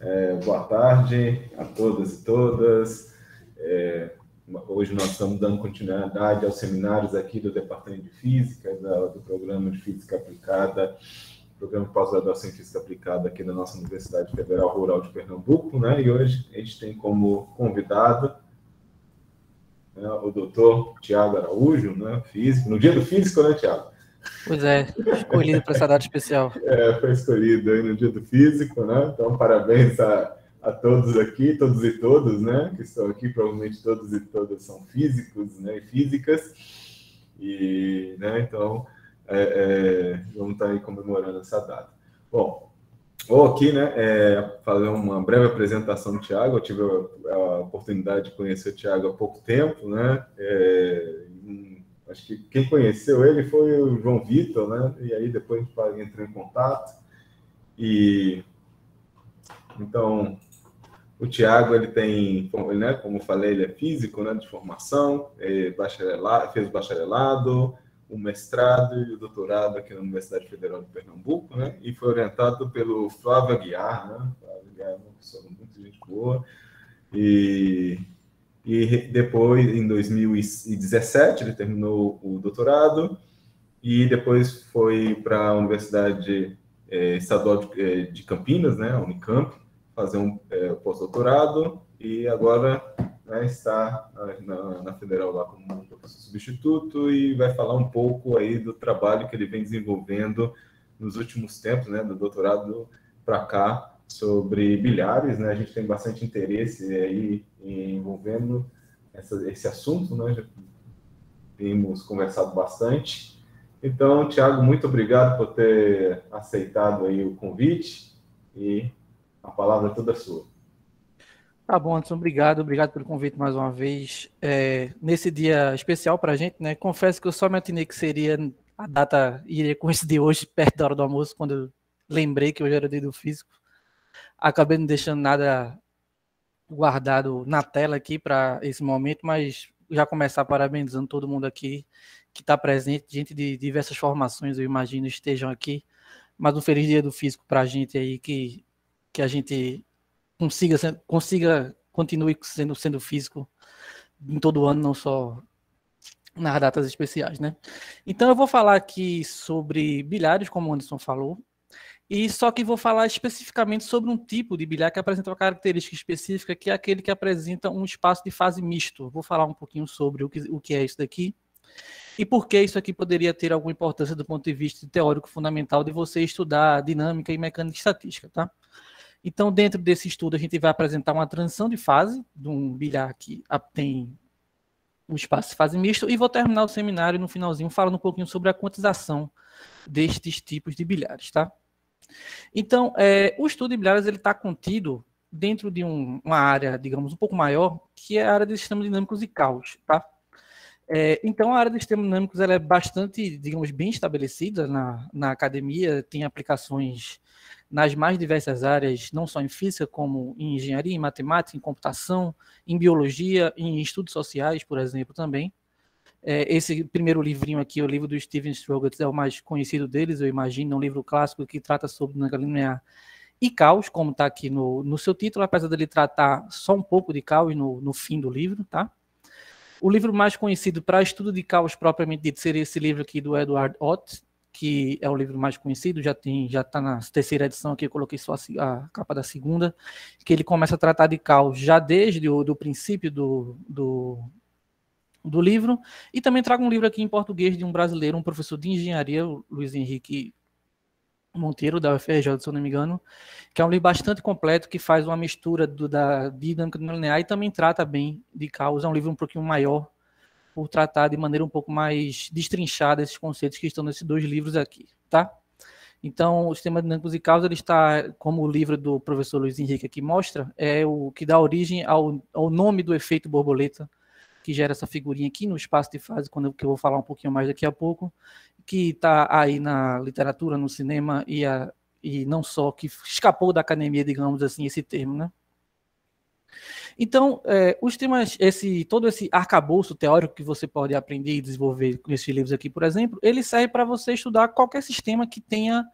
É, boa tarde a todas e todas. É, hoje nós estamos dando continuidade aos seminários aqui do Departamento de Física, da, do Programa de Física Aplicada, Programa de Pós-Graduação em Física Aplicada aqui da nossa Universidade Federal Rural de Pernambuco, né? E hoje a gente tem como convidado né, o doutor Tiago Araújo, né, físico, no dia do físico, né, Tiago? Pois é, escolhido para essa data especial. É, foi escolhido aí no dia do físico, né? Então, parabéns a, a todos aqui, todos e todas, né? Que estão aqui, provavelmente todos e todas são físicos, né? E físicas. E, né, então, é, é, vamos estar tá aí comemorando essa data. Bom, vou aqui, né, é, fazer uma breve apresentação do Tiago. Eu tive a, a, oportunidade de conhecer o Tiago há pouco tempo, né? É, Acho que quem conheceu ele foi o João Vitor, né? E aí depois a gente entrou em contato. E então o Tiago ele tem, como, né, como eu falei, ele é físico, né, de formação, é bacharelado, fez o bacharelado, o mestrado e o doutorado aqui na Universidade Federal de Pernambuco, né? E foi orientado pelo Flávio Aguiar, né? Flávio Aguiar é uma pessoa muito gente boa. E e depois, em 2017, ele terminou o doutorado e depois foi para a Universidade é, Estadual de, é, de, Campinas, né, a Unicamp, fazer um eh, pós-doutorado e agora né, está na, na, Federal lá como professor substituto e vai falar um pouco aí do trabalho que ele vem desenvolvendo nos últimos tempos, né, do doutorado para cá, sobre bilhares, né? A gente tem bastante interesse aí envolvendo essa, esse assunto, né? Já temos conversado bastante. Então, Tiago, muito obrigado por ter aceitado aí o convite e a palavra é toda sua. Tá bom, Anderson, obrigado, obrigado pelo convite mais uma vez. É, nesse dia especial para a gente, né? Confesso que eu só me atinei que seria a data iria coincidir hoje, perto da hora do almoço, quando eu lembrei que hoje era dia do físico acabei não deixando nada guardado na tela aqui para esse momento, mas já começar parabenizando todo mundo aqui que está presente, gente de diversas formações, eu imagino, estejam aqui. Mas um feliz dia do físico para a gente aí, que, que a gente consiga, consiga continuar sendo, sendo físico em todo ano, não só nas datas especiais, né? Então eu vou falar aqui sobre bilhares, como o Anderson falou, e só que vou falar especificamente sobre um tipo de bilhar que apresenta uma característica específica, que é aquele que apresenta um espaço de fase misto. Vou falar um pouquinho sobre o que, o que é isso daqui e por que isso aqui poderia ter alguma importância do ponto de vista teórico fundamental de você estudar dinâmica e mecânica estatística, tá? Então, dentro desse estudo, a gente vai apresentar uma transição de fase de um bilhar que tem um espaço de fase misto e vou terminar o seminário no finalzinho falando um pouquinho sobre a quantização destes tipos de bilhares, tá? Então, é, o estudo de imobiliárias está contido dentro de um, uma área, digamos, um pouco maior, que é a área de sistemas dinâmicos e caos, tá? É, então, a área de sistemas dinâmicos ela é bastante, digamos, bem estabelecida na, na academia, tem aplicações nas mais diversas áreas, não só em física, como em engenharia, em matemática, em computação, em biologia, em estudos sociais, por exemplo, também. É, esse primeiro livrinho aqui, o livro do Steven Strogatz, é o mais conhecido deles, eu imagino, é um livro clássico que trata sobre Nangalinear e caos, como está aqui no, no seu título, apesar dele tratar só um pouco de caos no, no fim do livro, tá? O livro mais conhecido para estudo de caos propriamente dito seria esse livro aqui do Edward Ott, que é o livro mais conhecido, já tem, já está na terceira edição aqui, eu coloquei só a, a, capa da segunda, que ele começa a tratar de caos já desde o do princípio do, do, do livro. E também trago um livro aqui em português de um brasileiro, um professor de engenharia, Luiz Henrique Monteiro, da UFRJ, se eu não me engano, que é um livro bastante completo, que faz uma mistura do, da dinâmica do linear e também trata bem de causa. É um livro um pouquinho maior, por tratar de maneira um pouco mais destrinchada esses conceitos que estão nesses dois livros aqui, tá? Então, o sistema dinâmico de causa, ele está, como o livro do professor Luiz Henrique aqui mostra, é o que dá origem ao, ao nome do efeito borboleta, que gera essa figurinha aqui no espaço de fase, quando eu, que eu vou falar um pouquinho mais daqui a pouco, que está aí na literatura, no cinema e, a, e não só, que escapou da academia, digamos assim, esse termo, né? Então, é, os temas, esse, todo esse arcabouço teórico que você pode aprender e desenvolver com esses livros aqui, por exemplo, ele serve para você estudar qualquer sistema que tenha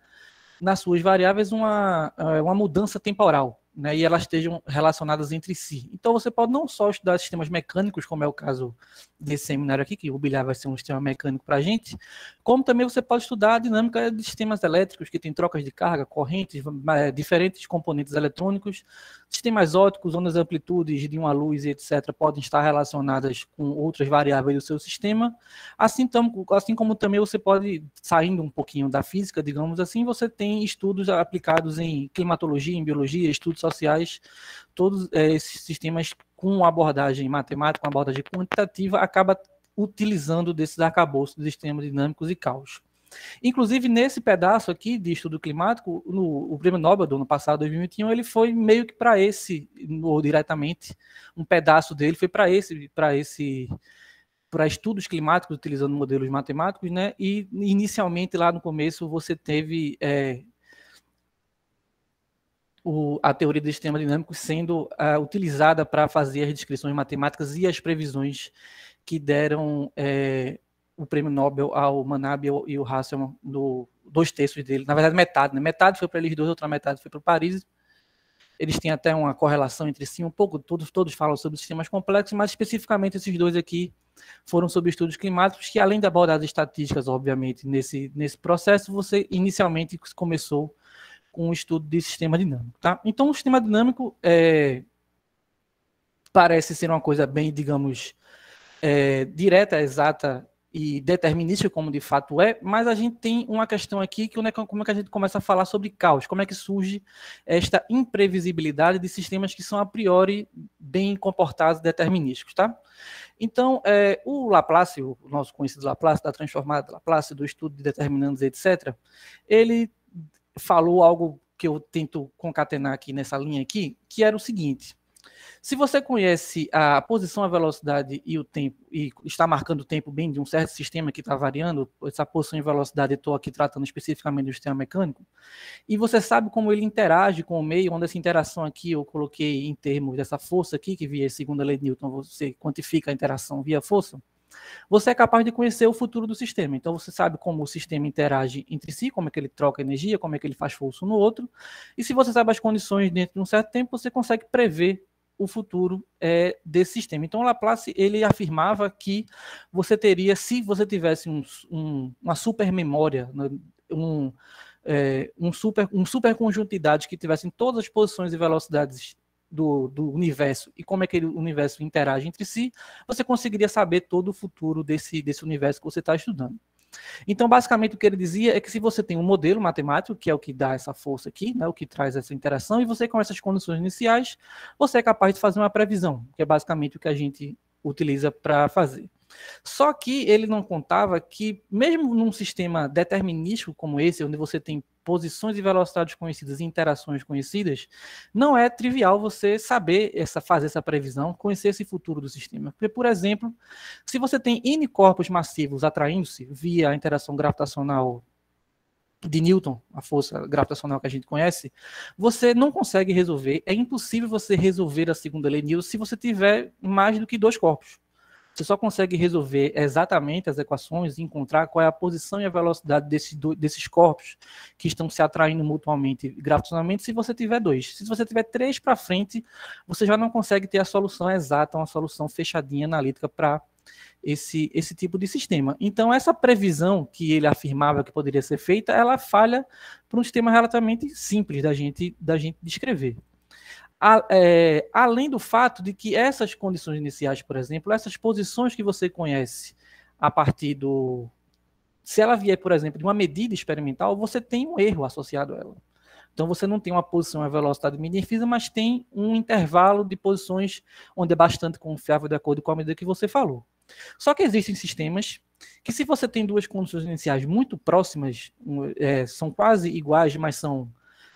nas suas variáveis uma, é, uma mudança temporal né, e elas estejam relacionadas entre si. Então você pode não só estudar sistemas mecânicos, como é o caso desse seminário aqui, que o bilhar vai ser um sistema mecânico para a gente, como também você pode estudar a dinâmica de sistemas elétricos, que tem trocas de carga, correntes, eh, diferentes componentes eletrônicos, sistemas óticos, ondas amplitudes de uma luz, etc., podem estar relacionadas com outras variáveis do seu sistema. Assim, tam, assim como também você pode, saindo um pouquinho da física, digamos assim, você tem estudos aplicados em climatologia, em biologia, estudos sociais, todos é, esses sistemas com abordagem matemática, com abordagem quantitativa, acaba utilizando desses arcabouços de sistemas dinâmicos e caos. Inclusive, nesse pedaço aqui de estudo climático, no, o prêmio Nobel do ano passado, 2021, ele foi meio que para esse, ou diretamente, um pedaço dele foi para esse, para esse para estudos climáticos utilizando modelos matemáticos, né? E inicialmente lá no começo você teve é, o, a teoria do sistema dinâmico sendo uh, utilizada para fazer as descrições matemáticas e as previsões que deram é, o prêmio Nobel ao Manabe e ao Hasselmann, do, dois textos dele, na verdade metade, né? metade foi para eles dois, outra metade foi para o Paris. Eles têm até uma correlação entre si um pouco, todos, todos falam sobre sistemas complexos, mas especificamente esses dois aqui foram sobre estudos climáticos, que além de abordar as estatísticas, obviamente, nesse, nesse processo, você inicialmente começou com o estudo de sistema dinâmico. Tá? Então, o sistema dinâmico é, parece ser uma coisa bem, digamos, é, direta, exata e determinística, como de fato é, mas a gente tem uma questão aqui que é como é que a gente começa a falar sobre caos, como é que surge esta imprevisibilidade de sistemas que são a priori bem comportados determinísticos, tá? Então, é, o Laplace, o nosso conhecido Laplace, da transformada Laplace, do estudo de determinantes, etc., ele falou algo que eu tento concatenar aqui nessa linha aqui, que era o seguinte: se você conhece a posição, a velocidade e o tempo, e está marcando o tempo bem de um certo sistema que está variando, essa posição e velocidade, estou aqui tratando especificamente do sistema mecânico, e você sabe como ele interage com o meio, onde essa interação aqui eu coloquei em termos dessa força aqui, que via segunda lei de Newton, você quantifica a interação via força. Você é capaz de conhecer o futuro do sistema. Então você sabe como o sistema interage entre si, como é que ele troca energia, como é que ele faz força no outro. E se você sabe as condições dentro de um certo tempo, você consegue prever o futuro é, desse sistema. Então, Laplace ele afirmava que você teria, se você tivesse um, um, uma super memória, né, um, é, um super um super conjunto de dados que tivessem todas as posições e velocidades do, do, universo e como é que o universo interage entre si, você conseguiria saber todo o futuro desse, desse universo que você está estudando. Então, basicamente, o que ele dizia é que se você tem um modelo matemático, que é o que dá essa força aqui, né, o que traz essa interação, e você com essas condições iniciais, você é capaz de fazer uma previsão, que é basicamente o que a gente utiliza para fazer. Só que ele não contava que, mesmo num sistema determinístico como esse, onde você tem posições e velocidades conhecidas e interações conhecidas, não é trivial você saber essa, fazer essa previsão, conhecer esse futuro do sistema. Porque, por exemplo, se você tem N corpos massivos atraindo-se via a interação gravitacional de Newton, a força gravitacional que a gente conhece, você não consegue resolver, é impossível você resolver a segunda lei de Newton se você tiver mais do que dois corpos. Você só consegue resolver exatamente as equações e encontrar qual é a posição e a velocidade desse, do, desses corpos que estão se atraindo mutuamente gravitacionalmente se você tiver dois. Se você tiver três para frente, você já não consegue ter a solução exata, uma solução fechadinha analítica para esse, esse tipo de sistema. Então, essa previsão que ele afirmava que poderia ser feita, ela falha para um sistema relativamente simples da gente, da gente descrever a, é, além do fato de que essas condições iniciais, por exemplo, essas posições que você conhece a partir do. Se ela vier, por exemplo, de uma medida experimental, você tem um erro associado a ela. Então você não tem uma posição e velocidade medida mas tem um intervalo de posições onde é bastante confiável de acordo com a medida que você falou. Só que existem sistemas que, se você tem duas condições iniciais muito próximas, é, são quase iguais, mas são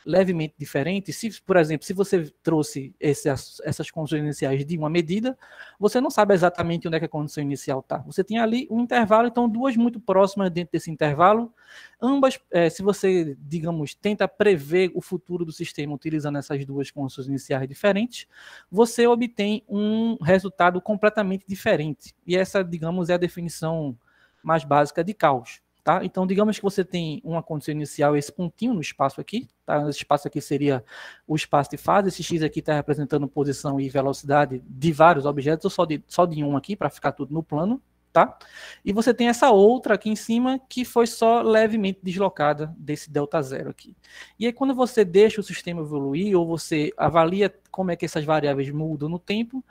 levemente diferente. Se, por exemplo, se você trouxe essas condições iniciais de uma medida, você não sabe exatamente onde é que a condição inicial está. Você tem ali um intervalo, então duas muito próximas dentro desse intervalo. Ambas, é, se você, digamos, tenta prever o futuro do sistema utilizando essas duas condições iniciais diferentes, você obtém um resultado completamente diferente. E essa, digamos, é a definição mais básica de caos. Tá? Então, digamos que você tem uma condição inicial, esse pontinho no espaço aqui, tá? Esse espaço aqui seria o espaço de fase, esse x aqui está representando posição e velocidade de vários objetos, ou só de, só de um aqui, para ficar tudo no plano, tá? E você tem essa outra aqui em cima, que foi só levemente deslocada desse delta zero aqui. E aí, quando você deixa o sistema evoluir, ou você avalia como é que essas variáveis mudam no tempo,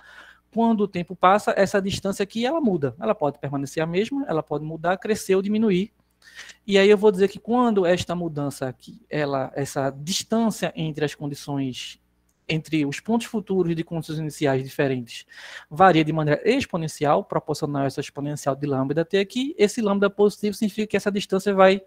quando o tempo passa, essa distância aqui ela muda. Ela pode permanecer a mesma, ela pode mudar, crescer ou diminuir, e aí eu vou dizer que quando esta mudança aqui, ela, essa distância entre as condições, entre os pontos futuros de condições iniciais diferentes, varia de maneira exponencial, proporcional a essa exponencial de lambda até aqui, esse lambda positivo significa que essa distância vai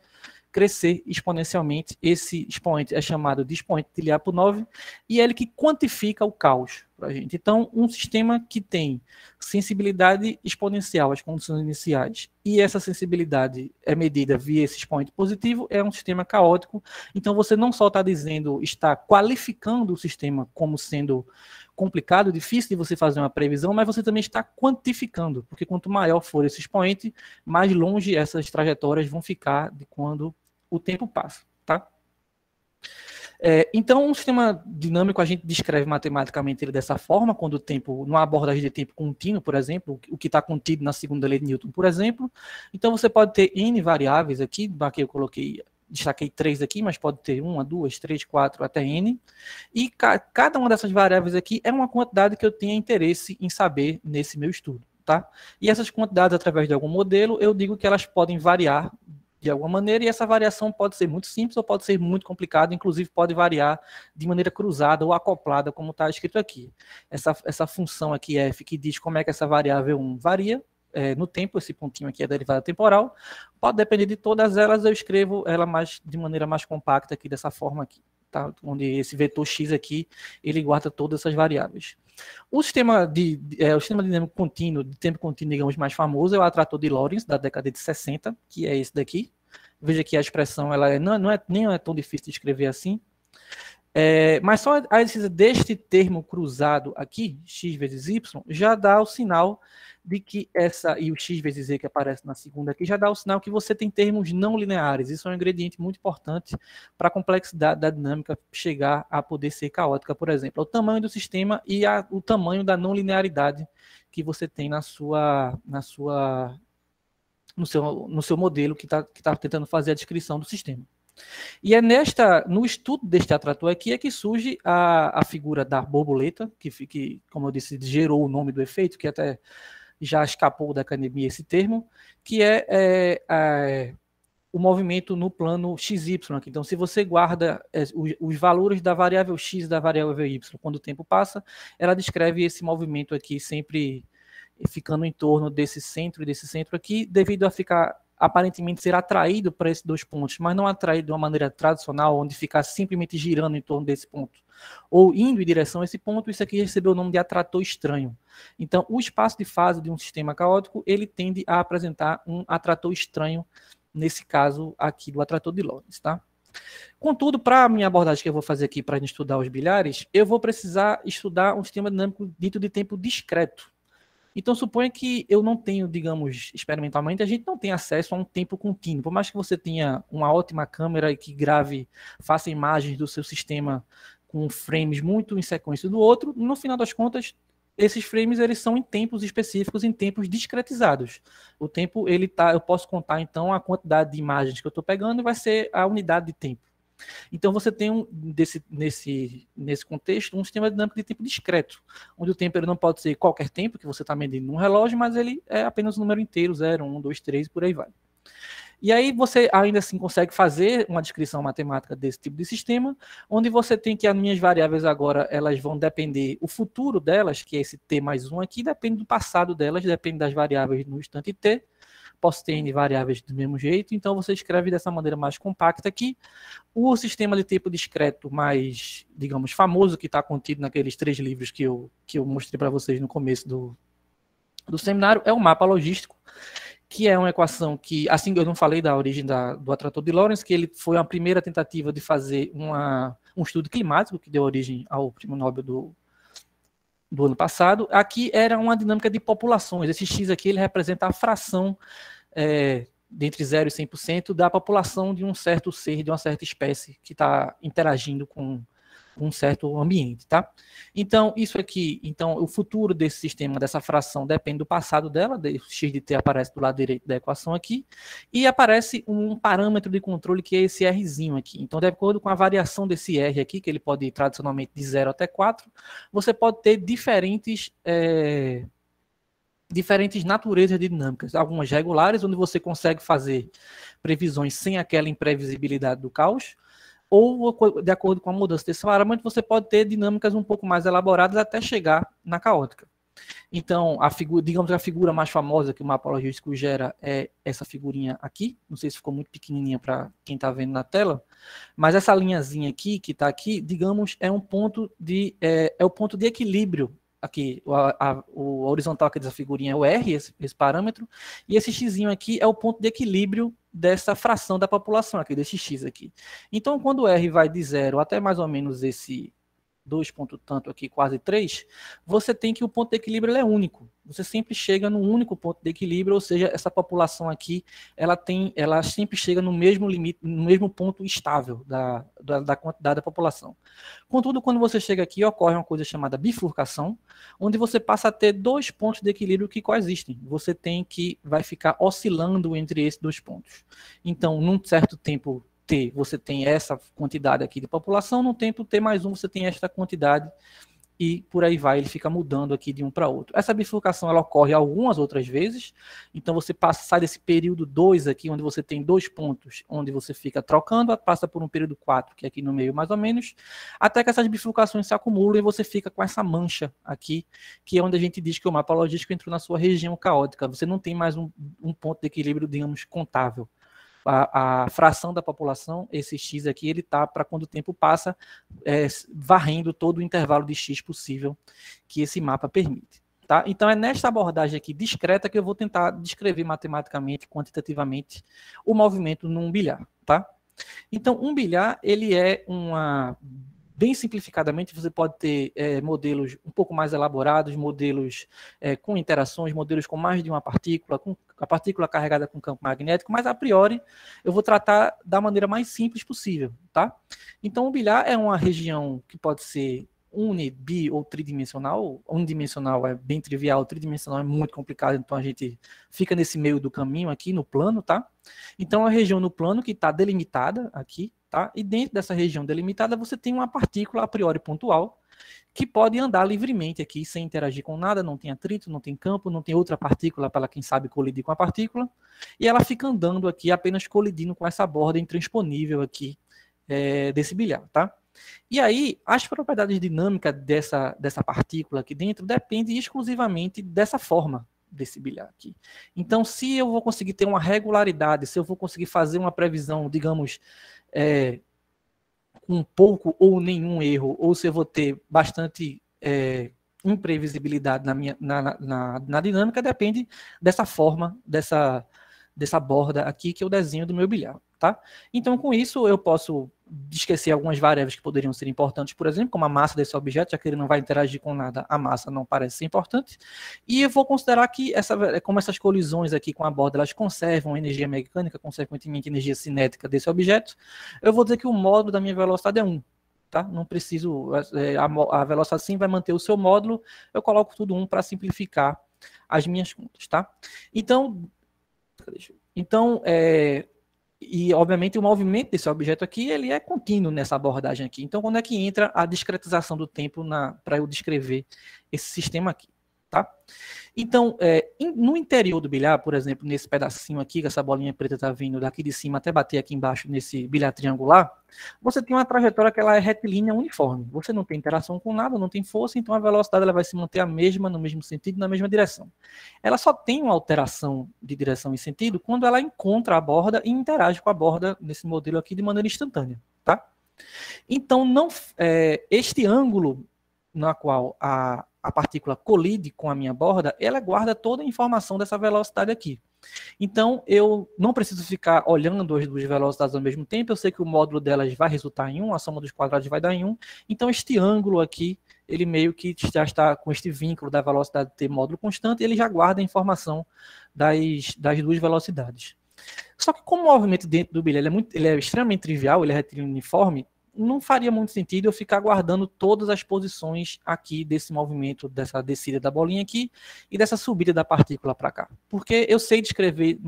crescer exponencialmente. Esse expoente é chamado de expoente de Lyapunov e é ele que quantifica o caos para a gente. Então, um sistema que tem sensibilidade exponencial às condições iniciais e essa sensibilidade é medida via esse expoente positivo, é um sistema caótico. Então, você não só está dizendo, está qualificando o sistema como sendo complicado, difícil de você fazer uma previsão, mas você também está quantificando, porque quanto maior for esse expoente, mais longe essas trajetórias vão ficar de quando o tempo passa, tá? É, então, um sistema dinâmico a gente descreve matematicamente ele dessa forma, quando o tempo, numa abordagem de tempo contínuo, por exemplo, o que está contido na segunda lei de Newton, por exemplo. Então, você pode ter N variáveis aqui, aqui eu coloquei destaquei três aqui, mas pode ter uma, duas, três, quatro, até N. E ca cada uma dessas variáveis aqui é uma quantidade que eu tenha interesse em saber nesse meu estudo. Tá? E essas quantidades, através de algum modelo, eu digo que elas podem variar de alguma maneira, e essa variação pode ser muito simples ou pode ser muito complicada, inclusive pode variar de maneira cruzada ou acoplada, como está escrito aqui. Essa, essa função aqui f que diz como é que essa variável 1 varia é, no tempo, esse pontinho aqui é derivada temporal, pode depender de todas elas, eu escrevo ela mais, de maneira mais compacta aqui, dessa forma aqui. Tá? Onde esse vetor x aqui, ele guarda todas essas variáveis. O sistema, de, é, o sistema dinâmico contínuo, de tempo contínuo, digamos, mais famoso é o atrator de Lorentz, da década de 60, que é esse daqui. Veja que a expressão ela não, é, não é, nem é tão difícil de escrever assim. É, mas só a existência deste termo cruzado aqui, x vezes y, já dá o sinal de que essa, e o x vezes z que aparece na segunda aqui, já dá o sinal que você tem termos não lineares. Isso é um ingrediente muito importante para a complexidade da dinâmica chegar a poder ser caótica, por exemplo. É o tamanho do sistema e a, o tamanho da não linearidade que você tem na sua, na sua, no, seu, no seu modelo que está que tá tentando fazer a descrição do sistema. E é nesta, no estudo deste atrator aqui é que surge a, a figura da borboleta, que, que, como eu disse, gerou o nome do efeito, que até já escapou da academia esse termo, que é, é, é o movimento no plano XY. Aqui. Então, se você guarda é, os, os, valores da variável X e da variável Y, quando o tempo passa, ela descreve esse movimento aqui sempre ficando em torno desse centro e desse centro aqui, devido a ficar aparentemente ser atraído para esses dois pontos, mas não atraído de uma maneira tradicional, onde ficar simplesmente girando em torno desse ponto, ou indo em direção a esse ponto, isso aqui recebeu o nome de atrator estranho. Então, o espaço de fase de um sistema caótico, ele tende a apresentar um atrator estranho, nesse caso aqui do atrator de Lorentz, tá? Contudo, para a minha abordagem que eu vou fazer aqui para estudar os bilhares, eu vou precisar estudar um sistema dinâmico dito de tempo discreto. Então suponha que eu não tenho, digamos, experimentalmente, a gente não tem acesso a um tempo contínuo. Por mais que você tenha uma ótima câmera e que grave, faça imagens do seu sistema com frames muito em sequência do outro, no final das contas, esses frames eles são em tempos específicos, em tempos discretizados. O tempo ele tá, eu posso contar então a quantidade de imagens que eu estou pegando e vai ser a unidade de tempo. Então você tem um, desse, nesse, nesse contexto um sistema dinâmico de tempo discreto, onde o tempo ele não pode ser qualquer tempo que você está medindo num relógio, mas ele é apenas um número inteiro, 0, 1, 2, 3, por aí vai. E aí você ainda assim consegue fazer uma descrição matemática desse tipo de sistema, onde você tem que as minhas variáveis agora elas vão depender, o futuro delas, que é esse t mais 1 aqui, depende do passado delas, depende das variáveis no instante t, posso ter N variáveis do mesmo jeito, então você escreve dessa maneira mais compacta aqui. O sistema de tempo discreto mais, digamos, famoso, que está contido naqueles três livros que eu, que eu mostrei para vocês no começo do, do seminário, é o mapa logístico, que é uma equação que, assim eu não falei da origem da, do atrator de Lorentz, que ele foi a primeira tentativa de fazer uma, um estudo climático que deu origem ao prêmio Nobel do do ano passado, aqui era uma dinâmica de populações. Esse X aqui ele representa a fração é, entre 0 e 100% da população de um certo ser, de uma certa espécie que está interagindo com um certo ambiente, tá? Então, isso aqui, então, o futuro desse sistema, dessa fração, depende do passado dela, o x de t aparece do lado direito da equação aqui, e aparece um parâmetro de controle que é esse rzinho aqui. Então, de acordo com a variação desse r aqui, que ele pode ir tradicionalmente de 0 até 4, você pode ter diferentes... É diferentes naturezas dinâmicas, algumas regulares, onde você consegue fazer previsões sem aquela imprevisibilidade do caos, ou de acordo com a mudança desse salaramente, você pode ter dinâmicas um pouco mais elaboradas até chegar na caótica. Então, a figura, digamos que a figura mais famosa que o mapa logístico gera é essa figurinha aqui. Não sei se ficou muito pequenininha para quem está vendo na tela, mas essa linhazinha aqui que está aqui, digamos, é um ponto de é, é o ponto de equilíbrio aqui, o, a, o horizontal aqui dessa figurinha é o R, esse, esse, parâmetro, e esse x aqui é o ponto de equilíbrio dessa fração da população aqui, desse x aqui. Então, quando o R vai de zero até mais ou menos esse dois ponto tanto aqui, quase três você tem que o ponto de equilíbrio é único. Você sempre chega no único ponto de equilíbrio, ou seja, essa população aqui, ela tem, ela sempre chega no mesmo limite, no mesmo ponto estável da, da, da quantidade da população. Contudo, quando você chega aqui, ocorre uma coisa chamada bifurcação, onde você passa a ter dois pontos de equilíbrio que coexistem. Você tem que vai ficar oscilando entre esses dois pontos. Então, num certo tempo T você tem essa quantidade aqui de população, no tempo T mais um, você tem esta quantidade e por aí vai, ele fica mudando aqui de um para outro. Essa bifurcação ela ocorre algumas outras vezes, então você passa, sai desse período 2 aqui, onde você tem dois pontos, onde você fica trocando, passa por um período 4, que é aqui no meio mais ou menos, até que essas bifurcações se acumulam e você fica com essa mancha aqui, que é onde a gente diz que o mapa logístico entrou na sua região caótica, você não tem mais um, um ponto de equilíbrio, digamos, contável a, a fração da população, esse x aqui, ele está para quando o tempo passa, é, varrendo todo o intervalo de x possível que esse mapa permite. Tá? Então, é nesta abordagem aqui discreta que eu vou tentar descrever matematicamente, quantitativamente, o movimento num bilhar. Tá? Então, um bilhar ele é uma bem simplificadamente, você pode ter é, modelos um pouco mais elaborados, modelos é, com interações, modelos com mais de uma partícula, com a partícula carregada com campo magnético, mas a priori eu vou tratar da maneira mais simples possível, tá? Então o bilhar é uma região que pode ser uni, bi ou tridimensional. Unidimensional é bem trivial, tridimensional é muito complicado, então a gente fica nesse meio do caminho aqui no plano, tá? Então é a região no plano que está delimitada aqui, Tá? E dentro dessa região delimitada, você tem uma partícula a priori pontual que pode andar livremente aqui, sem interagir com nada, não tem atrito, não tem campo, não tem outra partícula para, quem sabe, colidir com a partícula. E ela fica andando aqui, apenas colidindo com essa borda intransponível aqui é, desse bilhar. Tá? E aí, as propriedades dinâmicas dessa, dessa partícula aqui dentro dependem exclusivamente dessa forma desse bilhar aqui. Então, se eu vou conseguir ter uma regularidade, se eu vou conseguir fazer uma previsão, digamos, é, com pouco ou nenhum erro, ou se eu vou ter bastante é, imprevisibilidade na, minha, na, na, na, dinâmica, depende dessa forma, dessa, dessa borda aqui que eu desenho do meu bilhar. Tá? Então, com isso, eu posso esquecer algumas variáveis que poderiam ser importantes, por exemplo, como a massa desse objeto, já que ele não vai interagir com nada, a massa não parece ser importante. E eu vou considerar que, essa, como essas colisões aqui com a borda, elas conservam energia mecânica, consequentemente energia cinética desse objeto, eu vou dizer que o módulo da minha velocidade é 1. Tá? Não preciso, é, é, a, a velocidade sim vai manter o seu módulo, eu coloco tudo 1 para simplificar as minhas contas. Tá? Então, então é, e, obviamente, o movimento desse objeto aqui ele é contínuo nessa abordagem aqui. Então, quando é que entra a discretização do tempo para eu descrever esse sistema aqui? tá? Então, é, in, no interior do bilhar, por exemplo, nesse pedacinho aqui, que essa bolinha preta está vindo daqui de cima até bater aqui embaixo nesse bilhar triangular, você tem uma trajetória que ela é retilínea uniforme. Você não tem interação com nada, não tem força, então a velocidade ela vai se manter a mesma, no mesmo sentido, na mesma direção. Ela só tem uma alteração de direção e sentido quando ela encontra a borda e interage com a borda, nesse modelo aqui, de maneira instantânea, tá? Então, não, é, este ângulo na qual a, a partícula colide com a minha borda, ela guarda toda a informação dessa velocidade aqui. Então, eu não preciso ficar olhando as duas velocidades ao mesmo tempo, eu sei que o módulo delas vai resultar em 1, a soma dos quadrados vai dar em 1, então este ângulo aqui, ele meio que já está com este vínculo da velocidade t módulo constante, ele já guarda a informação das, das duas velocidades. Só que como o movimento dentro do bilhete é, ele é extremamente trivial, ele é uniforme não faria muito sentido eu ficar guardando todas as posições aqui desse movimento, dessa descida da bolinha aqui e dessa subida da partícula para cá. Porque eu sei descrever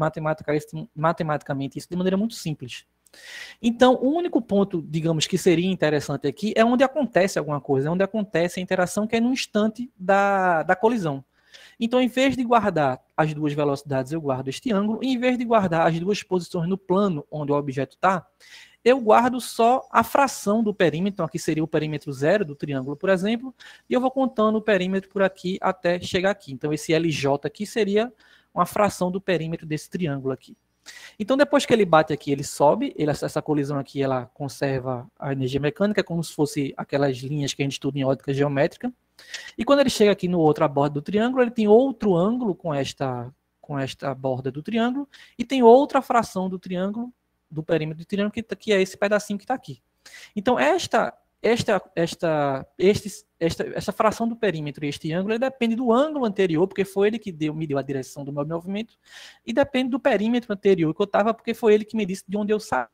matematicamente isso de maneira muito simples. Então, o único ponto, digamos, que seria interessante aqui é onde acontece alguma coisa, é onde acontece a interação que é no instante da, da colisão. Então, em vez de guardar as duas velocidades, eu guardo este ângulo, e em vez de guardar as duas posições no plano onde o objeto está, eu guardo só a fração do perímetro, então aqui seria o perímetro zero do triângulo, por exemplo, e eu vou contando o perímetro por aqui até chegar aqui. Então esse LJ aqui seria uma fração do perímetro desse triângulo aqui. Então depois que ele bate aqui, ele sobe, ele, essa colisão aqui ela conserva a energia mecânica, é como se fosse aquelas linhas que a gente estuda em ótica geométrica. E quando ele chega aqui no outra borda do triângulo, ele tem outro ângulo com esta com esta borda do triângulo e tem outra fração do triângulo do perímetro do que, que é esse pedacinho que está aqui. Então, esta, esta, esta, este, esta, esta fração do perímetro e este ângulo depende do ângulo anterior, porque foi ele que deu, me deu a direção do meu movimento, e depende do perímetro anterior que eu estava, porque foi ele que me disse de onde eu saí.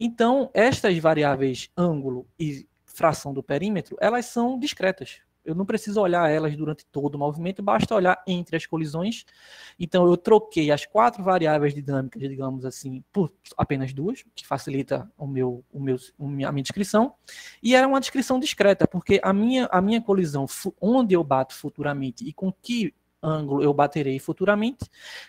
Então, estas variáveis ângulo e fração do perímetro, elas são discretas eu não preciso olhar elas durante todo o movimento, basta olhar entre as colisões. Então, eu troquei as quatro variáveis dinâmicas, digamos assim, por apenas duas, que facilita o meu, o meu, a minha descrição. E era uma descrição discreta, porque a minha, a minha colisão, onde eu bato futuramente e com que ângulo eu baterei futuramente,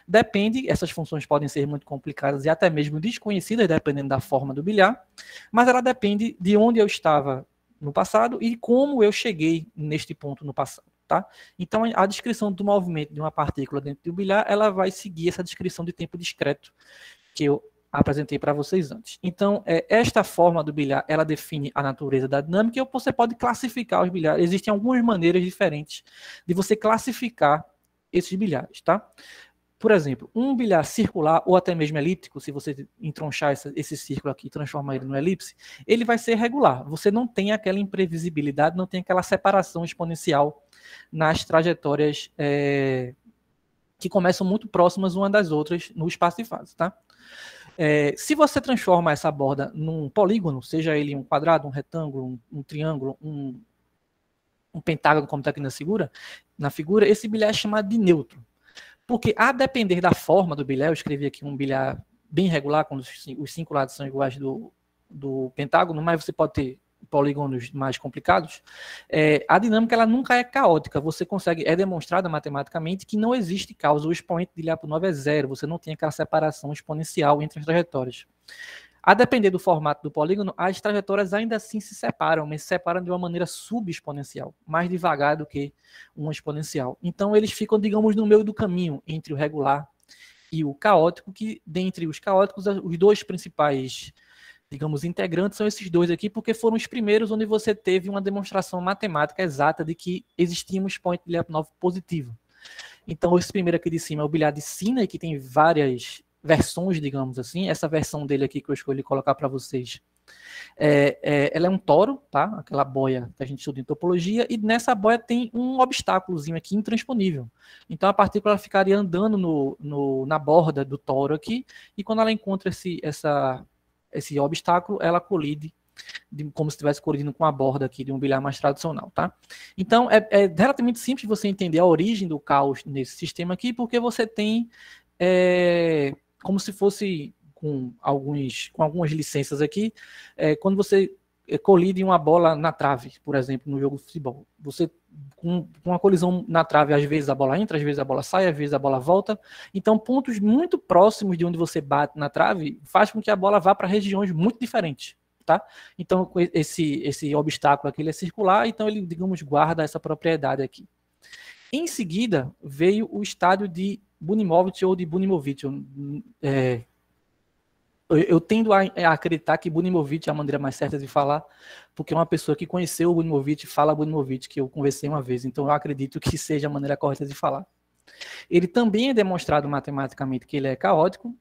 depende, essas funções podem ser muito complicadas e até mesmo desconhecidas, dependendo da forma do bilhar, mas ela depende de onde eu estava no passado e como eu cheguei neste ponto no passado. Tá? Então, a descrição do movimento de uma partícula dentro do bilhar, ela vai seguir essa descrição de tempo discreto que eu apresentei para vocês antes. Então, é, esta forma do bilhar, ela define a natureza da dinâmica e você pode classificar os bilhares. Existem algumas maneiras diferentes de você classificar esses bilhares, tá? Por exemplo, um bilhar circular ou até mesmo elíptico, se você entronchar essa, esse círculo aqui e transformar ele numa elipse, ele vai ser regular. Você não tem aquela imprevisibilidade, não tem aquela separação exponencial nas trajetórias é, que começam muito próximas uma das outras no espaço de fase, tá? É, se você transforma essa borda num polígono, seja ele um quadrado, um retângulo, um, um triângulo, um, um pentágono, como está aqui na figura, na figura, esse bilhar é chamado de neutro. Porque, a depender da forma do bilhar, eu escrevi aqui um bilhar bem regular, quando os cinco lados são iguais do, do pentágono, mas você pode ter polígonos mais complicados, é, a dinâmica ela nunca é caótica. Você consegue, é demonstrada matematicamente que não existe causa. O expoente de Lyapunov é zero. Você não tem aquela separação exponencial entre as trajetórias. A depender do formato do polígono, as trajetórias ainda assim se separam, mas se separam de uma maneira subexponencial, mais devagar do que uma exponencial. Então eles ficam, digamos, no meio do caminho entre o regular e o caótico, que dentre os caóticos, os dois principais, digamos, integrantes são esses dois aqui, porque foram os primeiros onde você teve uma demonstração matemática exata de que existia um expoente de Lyapunov positivo. Então, esse primeiro aqui de cima é o bilhar de Sina, que tem várias versões, digamos assim. Essa versão dele aqui que eu escolhi colocar para vocês, é, é, ela é um toro, tá? Aquela boia que a gente estuda em topologia, e nessa boia tem um obstáculozinho aqui intransponível. Então a partícula ficaria andando no, no, na borda do toro aqui, e quando ela encontra esse, essa, esse obstáculo, ela colide de, como se estivesse colidindo com a borda aqui de um bilhar mais tradicional, tá? Então, é, é, relativamente simples você entender a origem do caos nesse sistema aqui, porque você tem é, como se fosse com, alguns, com algumas licenças aqui, é, quando você é, colide uma bola na trave, por exemplo, no jogo de futebol. Você, com, com uma colisão na trave, às vezes a bola entra, às vezes a bola sai, às vezes a bola volta. Então, pontos muito próximos de onde você bate na trave faz com que a bola vá para regiões muito diferentes. Tá? Então, esse, esse obstáculo aqui ele é circular, então ele, digamos, guarda essa propriedade aqui. Em seguida, veio o estádio de Bunimovic ou de Bunimovic. É, eu, eu, tendo a, é, a, acreditar que Bunimovic é a maneira mais certa de falar, porque uma pessoa que conheceu o Bunimovic fala Bunimovic, que eu conversei uma vez, então eu acredito que seja a maneira correta de falar. Ele também é demonstrado matematicamente que ele é caótico,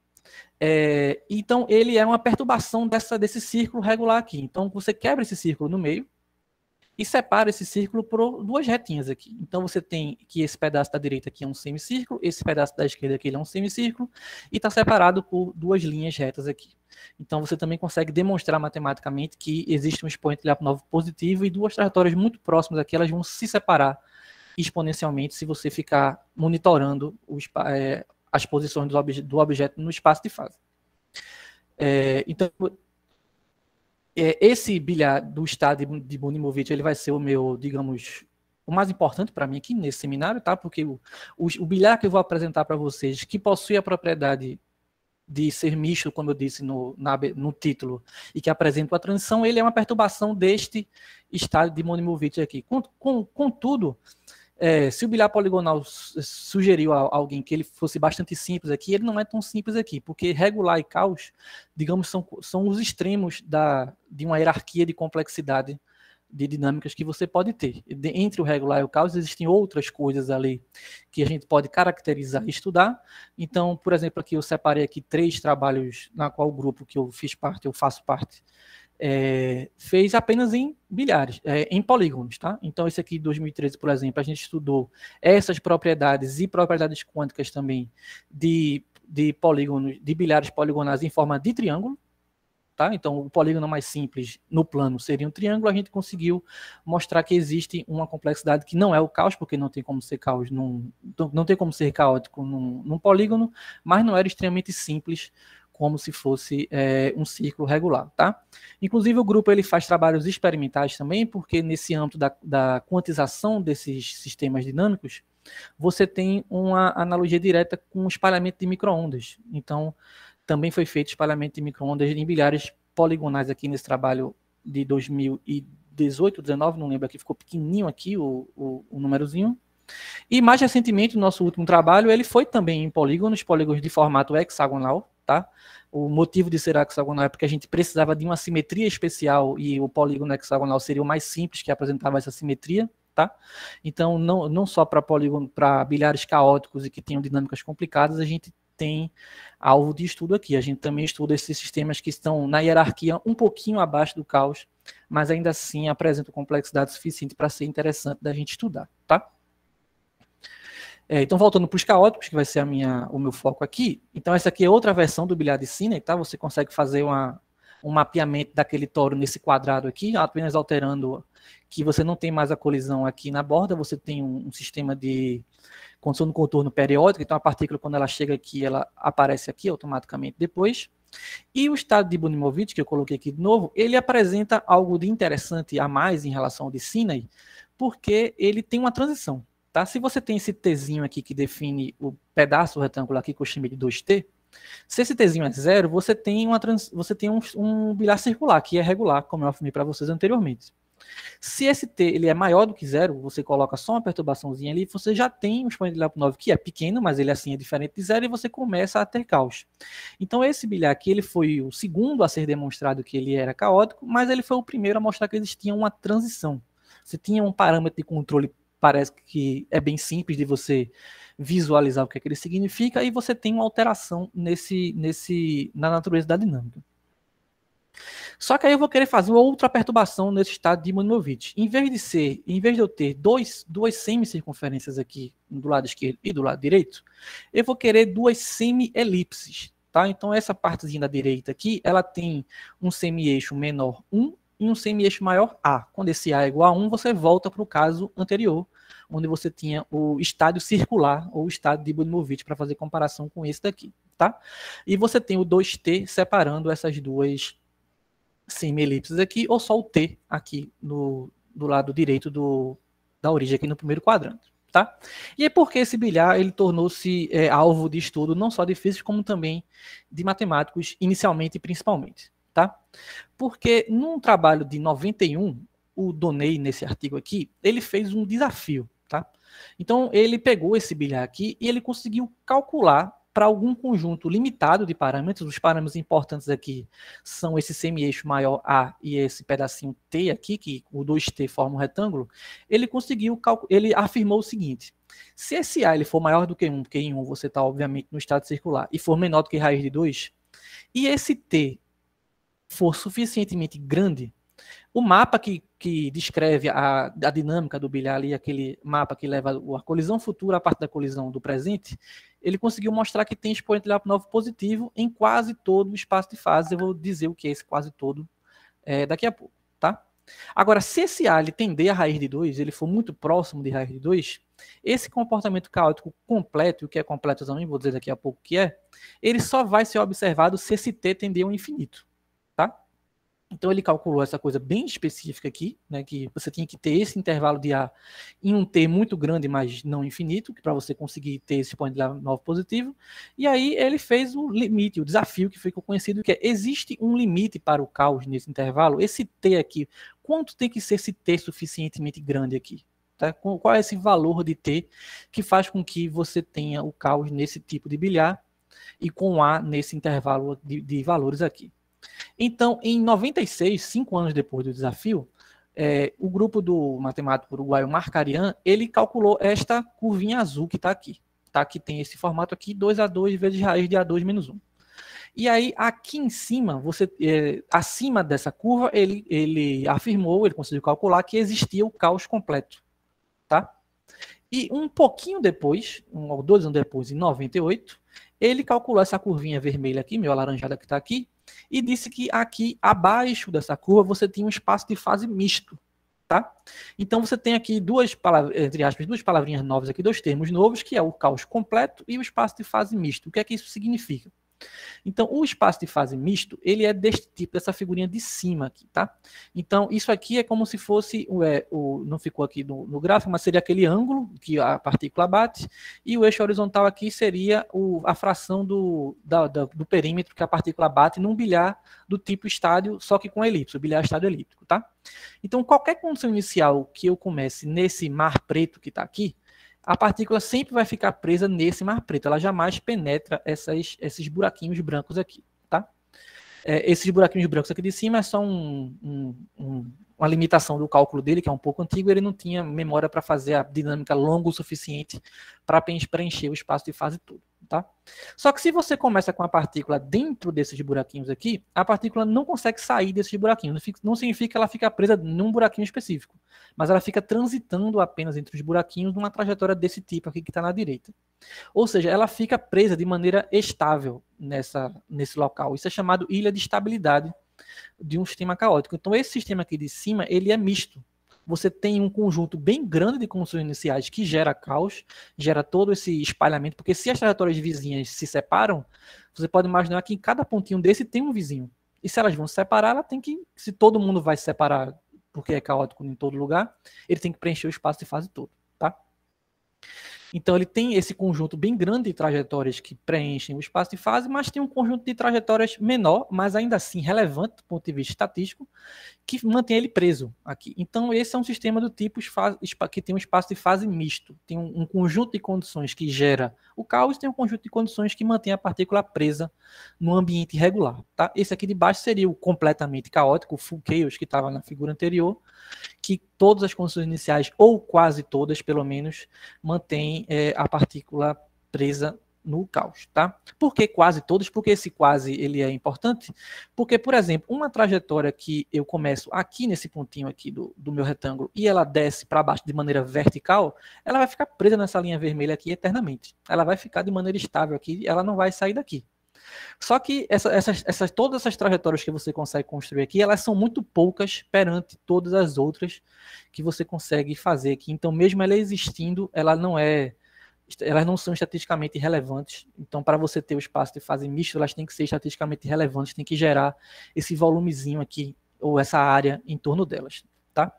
é, então ele é uma perturbação dessa, desse círculo regular aqui. Então você quebra esse círculo no meio, e separa esse círculo por duas retinhas aqui. Então você tem que esse pedaço da direita aqui é um semicírculo, esse pedaço da esquerda aqui é um semicírculo, e está separado por duas linhas retas aqui. Então você também consegue demonstrar matematicamente que existe um expoente de Lyapunov positivo e duas trajetórias muito próximas aqui, elas vão se separar exponencialmente se você ficar monitorando os, é, eh, as posições do, obje do objeto no espaço de fase. É, então, é, esse bilhar do estado de Bunimovic, ele vai ser o meu, digamos, o mais importante para mim aqui nesse seminário, tá? Porque o, o, o bilhar que eu vou apresentar para vocês, que possui a propriedade de ser misto, como eu disse no, na, no título, e que apresenta a transição, ele é uma perturbação deste estado de Monimovic aqui. Contudo, é, se o bilhar poligonal sugeriu a alguém que ele fosse bastante simples aqui, ele não é tão simples aqui, porque regular e caos, digamos, são, são os extremos da, de uma hierarquia de complexidade de dinâmicas que você pode ter. De, entre o regular e o caos, existem outras coisas ali que a gente pode caracterizar e estudar. Então, por exemplo, aqui eu separei aqui três trabalhos na qual o grupo que eu fiz parte, eu faço parte, é, fez apenas em bilhares, é, em polígonos, tá? Então, esse aqui de 2013, por exemplo, a gente estudou essas propriedades e propriedades quânticas também de, de polígonos, de bilhares poligonais em forma de triângulo, tá? Então, o polígono mais simples no plano seria um triângulo, a gente conseguiu mostrar que existe uma complexidade que não é o caos, porque não tem como ser caos, num, não tem como ser caótico num, num polígono, mas não era extremamente simples como se fosse é, um ciclo regular, tá? Inclusive o grupo ele faz trabalhos experimentais também, porque nesse âmbito da, da quantização desses sistemas dinâmicos, você tem uma analogia direta com o espalhamento de microondas. Então, também foi feito espalhamento de microondas em bilhares poligonais aqui nesse trabalho de 2018, 19, não lembro aqui, ficou pequenininho aqui o, o, o númerozinho. E mais recentemente, o nosso último trabalho, ele foi também em polígonos, polígonos de formato hexagonal, tá? O motivo de ser hexagonal é porque a gente precisava de uma simetria especial e o polígono hexagonal seria o mais simples que apresentava essa simetria, tá? Então, não, não só para polígono, para bilhares caóticos e que tenham dinâmicas complicadas, a gente tem alvo de estudo aqui. A gente também estuda esses sistemas que estão na hierarquia um pouquinho abaixo do caos, mas ainda assim apresentam complexidade suficiente para ser interessante da gente estudar, tá? É, então, voltando para os caóticos, que vai ser a minha, o meu foco aqui. Então, essa aqui é outra versão do bilhar de Sinai, tá? Você consegue fazer uma, um mapeamento daquele toro nesse quadrado aqui, apenas alterando que você não tem mais a colisão aqui na borda, você tem um, um sistema de condição do contorno periódico, então a partícula, quando ela chega aqui, ela aparece aqui automaticamente depois. E o estado de Bunimovic, que eu coloquei aqui de novo, ele apresenta algo de interessante a mais em relação ao de Sinai, porque ele tem uma transição. Tá? Se você tem esse tzinho aqui que define o pedaço retangular aqui que eu chamei de 2t, se esse tzinho é zero, você tem, uma trans, você tem um, um bilhar circular, que é regular, como eu afirmei para vocês anteriormente. Se esse t ele é maior do que zero, você coloca só uma perturbaçãozinha ali, você já tem um expoente de Lapo 9 que é pequeno, mas ele assim é diferente de zero, e você começa a ter caos. Então esse bilhar aqui ele foi o segundo a ser demonstrado que ele era caótico, mas ele foi o primeiro a mostrar que existia uma transição. Você tinha um parâmetro de controle parece que é bem simples de você visualizar o que, é que ele significa e você tem uma alteração nesse, nesse, na natureza da dinâmica. Só que aí eu vou querer fazer outra perturbação nesse estado de Imanovitch. Em vez de ser, em vez de eu ter dois, duas semicircunferências aqui do lado esquerdo e do lado direito, eu vou querer duas semi-elipses. Tá? Então essa partezinha da direita aqui, ela tem um semi-eixo menor 1 em um semi-eixo maior A. Quando esse A é igual a 1, você volta para o caso anterior, onde você tinha o estádio circular ou o estádio de Budimovic para fazer comparação com esse daqui, tá? E você tem o 2T separando essas duas semi-elipses aqui, ou só o T aqui no, do lado direito do, da origem aqui no primeiro quadrante. Tá? E é porque esse bilhar ele tornou-se é, alvo de estudo não só de físicos, como também de matemáticos, inicialmente e principalmente tá? Porque num trabalho de 91, o Donei, nesse artigo aqui, ele fez um desafio, tá? Então, ele pegou esse bilhar aqui e ele conseguiu calcular para algum conjunto limitado de parâmetros, os parâmetros importantes aqui são esse semi-eixo maior A e esse pedacinho T aqui, que o 2T forma um retângulo, ele conseguiu, ele afirmou o seguinte, se esse A ele for maior do que 1, porque em 1 você está obviamente no estado circular, e for menor do que raiz de 2, e esse T for suficientemente grande, o mapa que, que descreve a, a dinâmica do bilhar ali, aquele mapa que leva a colisão futura à parte da colisão do presente, ele conseguiu mostrar que tem expoente de novo positivo em quase todo o espaço de fases. Eu vou dizer o que é esse quase todo é, daqui a pouco, tá? Agora, se esse A ele tender a raiz de 2, ele for muito próximo de raiz de 2, esse comportamento caótico completo, e o que é completo também, vou dizer daqui a pouco o que é, ele só vai ser observado se esse T tender ao infinito tá? Então ele calculou essa coisa bem específica aqui, né, que você tinha que ter esse intervalo de A em um T muito grande, mas não infinito, para você conseguir ter esse ponto de lá novo positivo. E aí ele fez o limite, o desafio que ficou conhecido, que é, existe um limite para o caos nesse intervalo? Esse T aqui, quanto tem que ser esse T suficientemente grande aqui? Tá? Qual é esse valor de T que faz com que você tenha o caos nesse tipo de bilhar e com A nesse intervalo de, de valores aqui? Então, em 96, cinco anos depois do desafio, é, o grupo do matemático uruguaio Marcarian, ele calculou esta curvinha azul que está aqui. Tá? Que tem esse formato aqui, 2A2 vezes raiz de A2 menos 1. E aí, aqui em cima, você é, acima dessa curva, ele, ele afirmou, ele conseguiu calcular que existia o caos completo. Tá? E um pouquinho depois, um ou dois anos depois, em 98, ele calculou essa curvinha vermelha aqui, meio alaranjada que está aqui, e disse que aqui abaixo dessa curva você tem um espaço de fase misto, tá? Então você tem aqui duas palavras, entre aspas, duas palavrinhas novas aqui, dois termos novos, que é o caos completo e o espaço de fase misto. O que é que isso significa? Então, o espaço de fase misto, ele é deste tipo, dessa figurinha de cima aqui, tá? Então, isso aqui é como se fosse, o, é, o não ficou aqui no, no, gráfico, mas seria aquele ângulo que a partícula bate, e o eixo horizontal aqui seria o, a fração do, da, da, do perímetro que a partícula bate num bilhar do tipo estádio, só que com elipse, o bilhar estádio elíptico, tá? Então, qualquer condição inicial que eu comece nesse mar preto que está aqui, a partícula sempre vai ficar presa nesse mar preto. Ela jamais penetra essas, esses buraquinhos brancos aqui, tá? É, esses buraquinhos brancos aqui de cima é só um, um, um, uma limitação do cálculo dele, que é um pouco antigo. Ele não tinha memória para fazer a dinâmica longa o suficiente para preencher o espaço de fase todo. Tá? Só que se você começa com a partícula dentro desses buraquinhos aqui, a partícula não consegue sair desses buraquinhos. Não significa que ela fica presa num buraquinho específico, mas ela fica transitando apenas entre os buraquinhos numa trajetória desse tipo aqui que está na direita. Ou seja, ela fica presa de maneira estável nessa, nesse local. Isso é chamado ilha de estabilidade de um sistema caótico. Então esse sistema aqui de cima ele é misto você tem um conjunto bem grande de condições iniciais que gera caos, gera todo esse espalhamento, porque se as trajetórias vizinhas se separam, você pode imaginar que em cada pontinho desse tem um vizinho. E se elas vão se separar, ela tem que, se todo mundo vai se separar, porque é caótico em todo lugar, ele tem que preencher o espaço de fase todo, tá? Então ele tem esse conjunto bem grande de trajetórias que preenchem o espaço de fase, mas tem um conjunto de trajetórias menor, mas ainda assim relevante do ponto de vista estatístico, que mantém ele preso aqui. Então esse é um sistema do tipo que tem um espaço de fase misto, tem um, um conjunto de condições que gera o caos, tem um conjunto de condições que mantém a partícula presa no ambiente irregular. Tá? Esse aqui de baixo seria o completamente caótico, o full chaos que estava na figura anterior, que todas as condições iniciais, ou quase todas, pelo menos, mantém é, a partícula presa no caos, tá? Por que quase todas? Porque esse quase ele é importante? Porque, por exemplo, uma trajetória que eu começo aqui nesse pontinho aqui do, do meu retângulo e ela desce para baixo de maneira vertical, ela vai ficar presa nessa linha vermelha aqui eternamente. Ela vai ficar de maneira estável aqui, ela não vai sair daqui. Só que essa, essas, essas, todas essas trajetórias que você consegue construir aqui, elas são muito poucas perante todas as outras que você consegue fazer aqui. Então, mesmo ela existindo, ela não é elas não são estatisticamente relevantes. Então, para você ter o espaço de fase mista, elas têm que ser estatisticamente relevantes, tem que gerar esse volumezinho aqui ou essa área em torno delas, tá?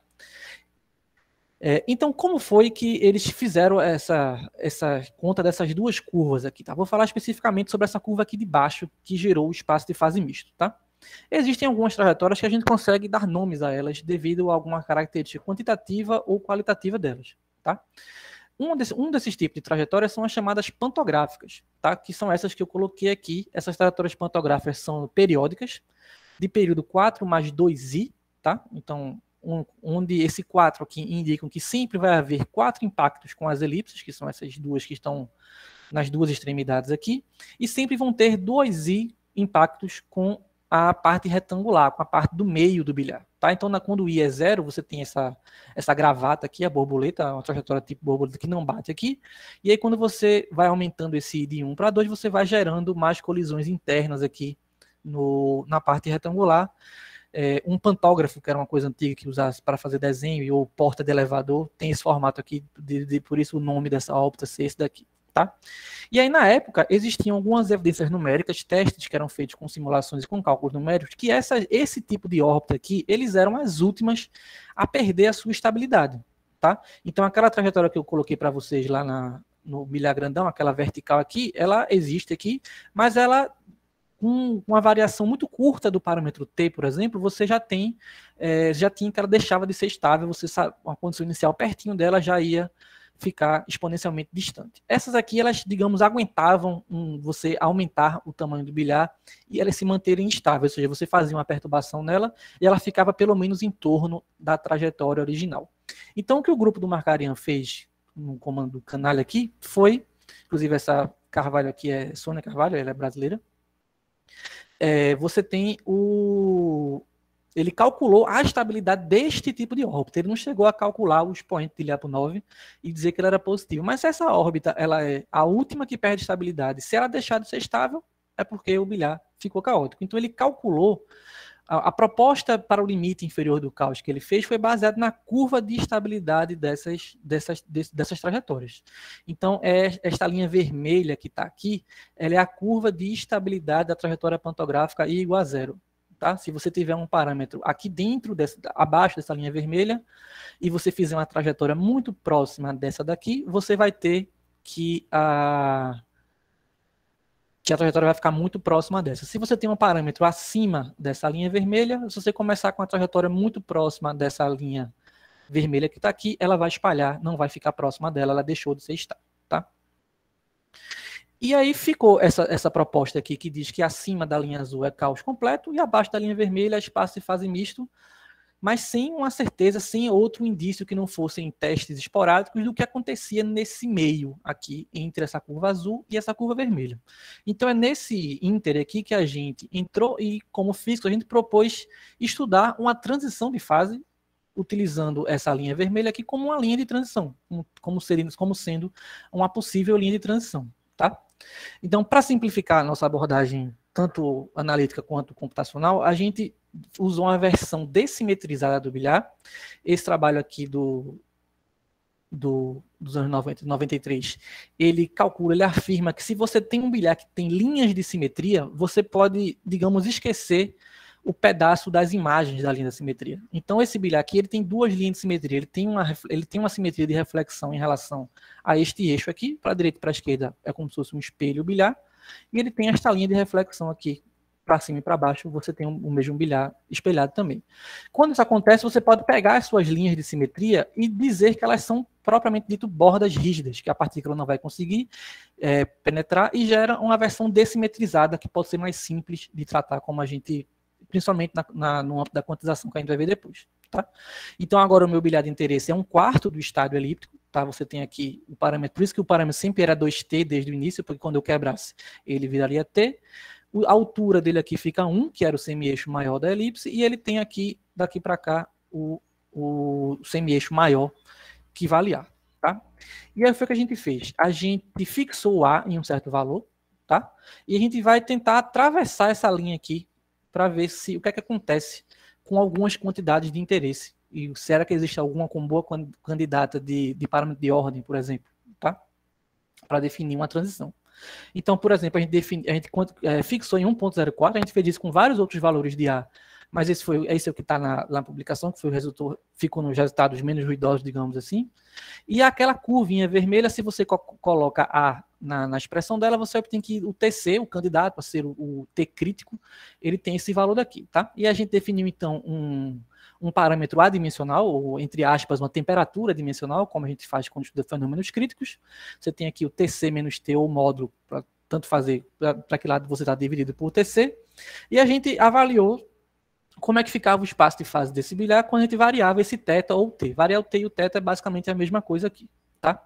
É, então, como foi que eles fizeram essa, essa conta dessas duas curvas aqui? Tá? Vou falar especificamente sobre essa curva aqui de baixo, que gerou o espaço de fase misto. Tá? Existem algumas trajetórias que a gente consegue dar nomes a elas devido a alguma característica quantitativa ou qualitativa delas. Tá? Um, desse, um desses tipos de trajetórias são as chamadas pantográficas, tá? que são essas que eu coloquei aqui. Essas trajetórias pantográficas são periódicas, de período 4 mais 2i. Tá? Então, onde esse 4 aqui indicam que sempre vai haver quatro impactos com as elipses, que são essas duas que estão nas duas extremidades aqui, e sempre vão ter dois i impactos com a parte retangular, com a parte do meio do bilhar. Tá? Então, na, quando o i é zero, você tem essa, essa gravata aqui, a borboleta, uma trajetória tipo borboleta que não bate aqui. E aí, quando você vai aumentando esse i de 1 para 2, você vai gerando mais colisões internas aqui no, na parte retangular é, um pantógrafo, que era uma coisa antiga que usava para fazer desenho, ou porta de elevador, tem esse formato aqui, de, de, por isso o nome dessa óptica ser esse daqui. Tá? E aí, na época, existiam algumas evidências numéricas, testes que eram feitos com simulações e com cálculos numéricos, que essa, esse tipo de órbita aqui, eles eram as últimas a perder a sua estabilidade. Tá? Então, aquela trajetória que eu coloquei para vocês lá na, no Grandão, aquela vertical aqui, ela existe aqui, mas ela com uma variação muito curta do parâmetro T, por exemplo, você já tem, é, já tinha que ela deixava de ser estável, você sabe, uma condição inicial pertinho dela já ia ficar exponencialmente distante. Essas aqui, elas, digamos, aguentavam um, você aumentar o tamanho do bilhar e elas se manterem estáveis, ou seja, você fazia uma perturbação nela e ela ficava pelo menos em torno da trajetória original. Então, o que o grupo do Marcarian fez no comando canalha aqui foi, inclusive essa Carvalho aqui é Sônia Carvalho, ela é brasileira, é, você tem o. Ele calculou a estabilidade deste tipo de órbita. Ele não chegou a calcular o expoente de Lyapunov e dizer que ele era positivo. Mas se essa órbita ela é a última que perde estabilidade, se ela deixar de ser estável, é porque o bilhar ficou caótico. Então ele calculou a, a proposta para o limite inferior do caos que ele fez foi baseada na curva de estabilidade dessas, dessas, dessas trajetórias. Então, é, esta linha vermelha que está aqui, ela é a curva de estabilidade da trajetória pantográfica I igual a zero. Tá? Se você tiver um parâmetro aqui dentro, dessa, abaixo dessa linha vermelha, e você fizer uma trajetória muito próxima dessa daqui, você vai ter que a, ah, que a trajetória vai ficar muito próxima dessa. Se você tem um parâmetro acima dessa linha vermelha, se você começar com a trajetória muito próxima dessa linha vermelha que está aqui, ela vai espalhar, não vai ficar próxima dela, ela deixou de ser estável, tá? E aí ficou essa, essa proposta aqui que diz que acima da linha azul é caos completo e abaixo da linha vermelha é espaço de fase misto, mas sem uma certeza, sem outro indício que não fossem testes esporádicos do que acontecia nesse meio aqui, entre essa curva azul e essa curva vermelha. Então é nesse ínter aqui que a gente entrou e, como físico, a gente propôs estudar uma transição de fase utilizando essa linha vermelha aqui como uma linha de transição, como, seria, como sendo uma possível linha de transição, tá? Então, para simplificar a nossa abordagem, tanto analítica quanto computacional, a gente usou uma versão dessimetrizada do bilhar. Esse trabalho aqui do, do, dos anos 90, 93, ele calcula, ele afirma que se você tem um bilhar que tem linhas de simetria, você pode, digamos, esquecer o pedaço das imagens da linha da simetria. Então esse bilhar aqui ele tem duas linhas de simetria, ele tem uma, ele tem uma simetria de reflexão em relação a este eixo aqui, para a direita e para a esquerda é como se fosse um espelho bilhar, e ele tem esta linha de reflexão aqui, para cima e para baixo, você tem o mesmo bilhar espelhado também. Quando isso acontece, você pode pegar as suas linhas de simetria e dizer que elas são propriamente dito bordas rígidas, que a partícula não vai conseguir é, penetrar e gera uma versão dessimetrizada que pode ser mais simples de tratar, como a gente, principalmente na, na, no âmbito da quantização que a gente vai ver depois. Tá? Então agora o meu bilhar de interesse é um quarto do estádio elíptico, tá? Você tem aqui o parâmetro, por isso que o parâmetro sempre era 2t desde o início, porque quando eu quebrasse ele viraria t a altura dele aqui fica 1, que era o semi-eixo maior da elipse, e ele tem aqui, daqui para cá, o, o semi-eixo maior, que vale A. Tá? E aí foi o é que a gente fez. A gente fixou A em um certo valor, tá? E a gente vai tentar atravessar essa linha aqui para ver se o que é que acontece com algumas quantidades de interesse. E será que existe alguma com boa candidata de, de parâmetro de ordem, por exemplo, tá? Para definir uma transição. Então, por exemplo, a gente, define, a gente é, fixou em 1.04, a gente fez isso com vários outros valores de A mas esse foi esse é o que está na, na, publicação, que foi o resultado, ficou nos resultados menos ruidosos, digamos assim. E aquela curvinha vermelha, se você co coloca a na, na, expressão dela, você obtém que o TC, o candidato, para ser o, o, T crítico, ele tem esse valor daqui, tá? E a gente definiu, então, um, um parâmetro adimensional, ou, entre aspas, uma temperatura dimensional, como a gente faz quando estuda fenômenos críticos. Você tem aqui o TC menos T, ou módulo, para tanto fazer, para que lado você está dividido por TC. E a gente avaliou como é que ficava o espaço de fase desse bilhar quando a gente variava esse θ ou t. Variar o t e o θ é basicamente a mesma coisa aqui, tá?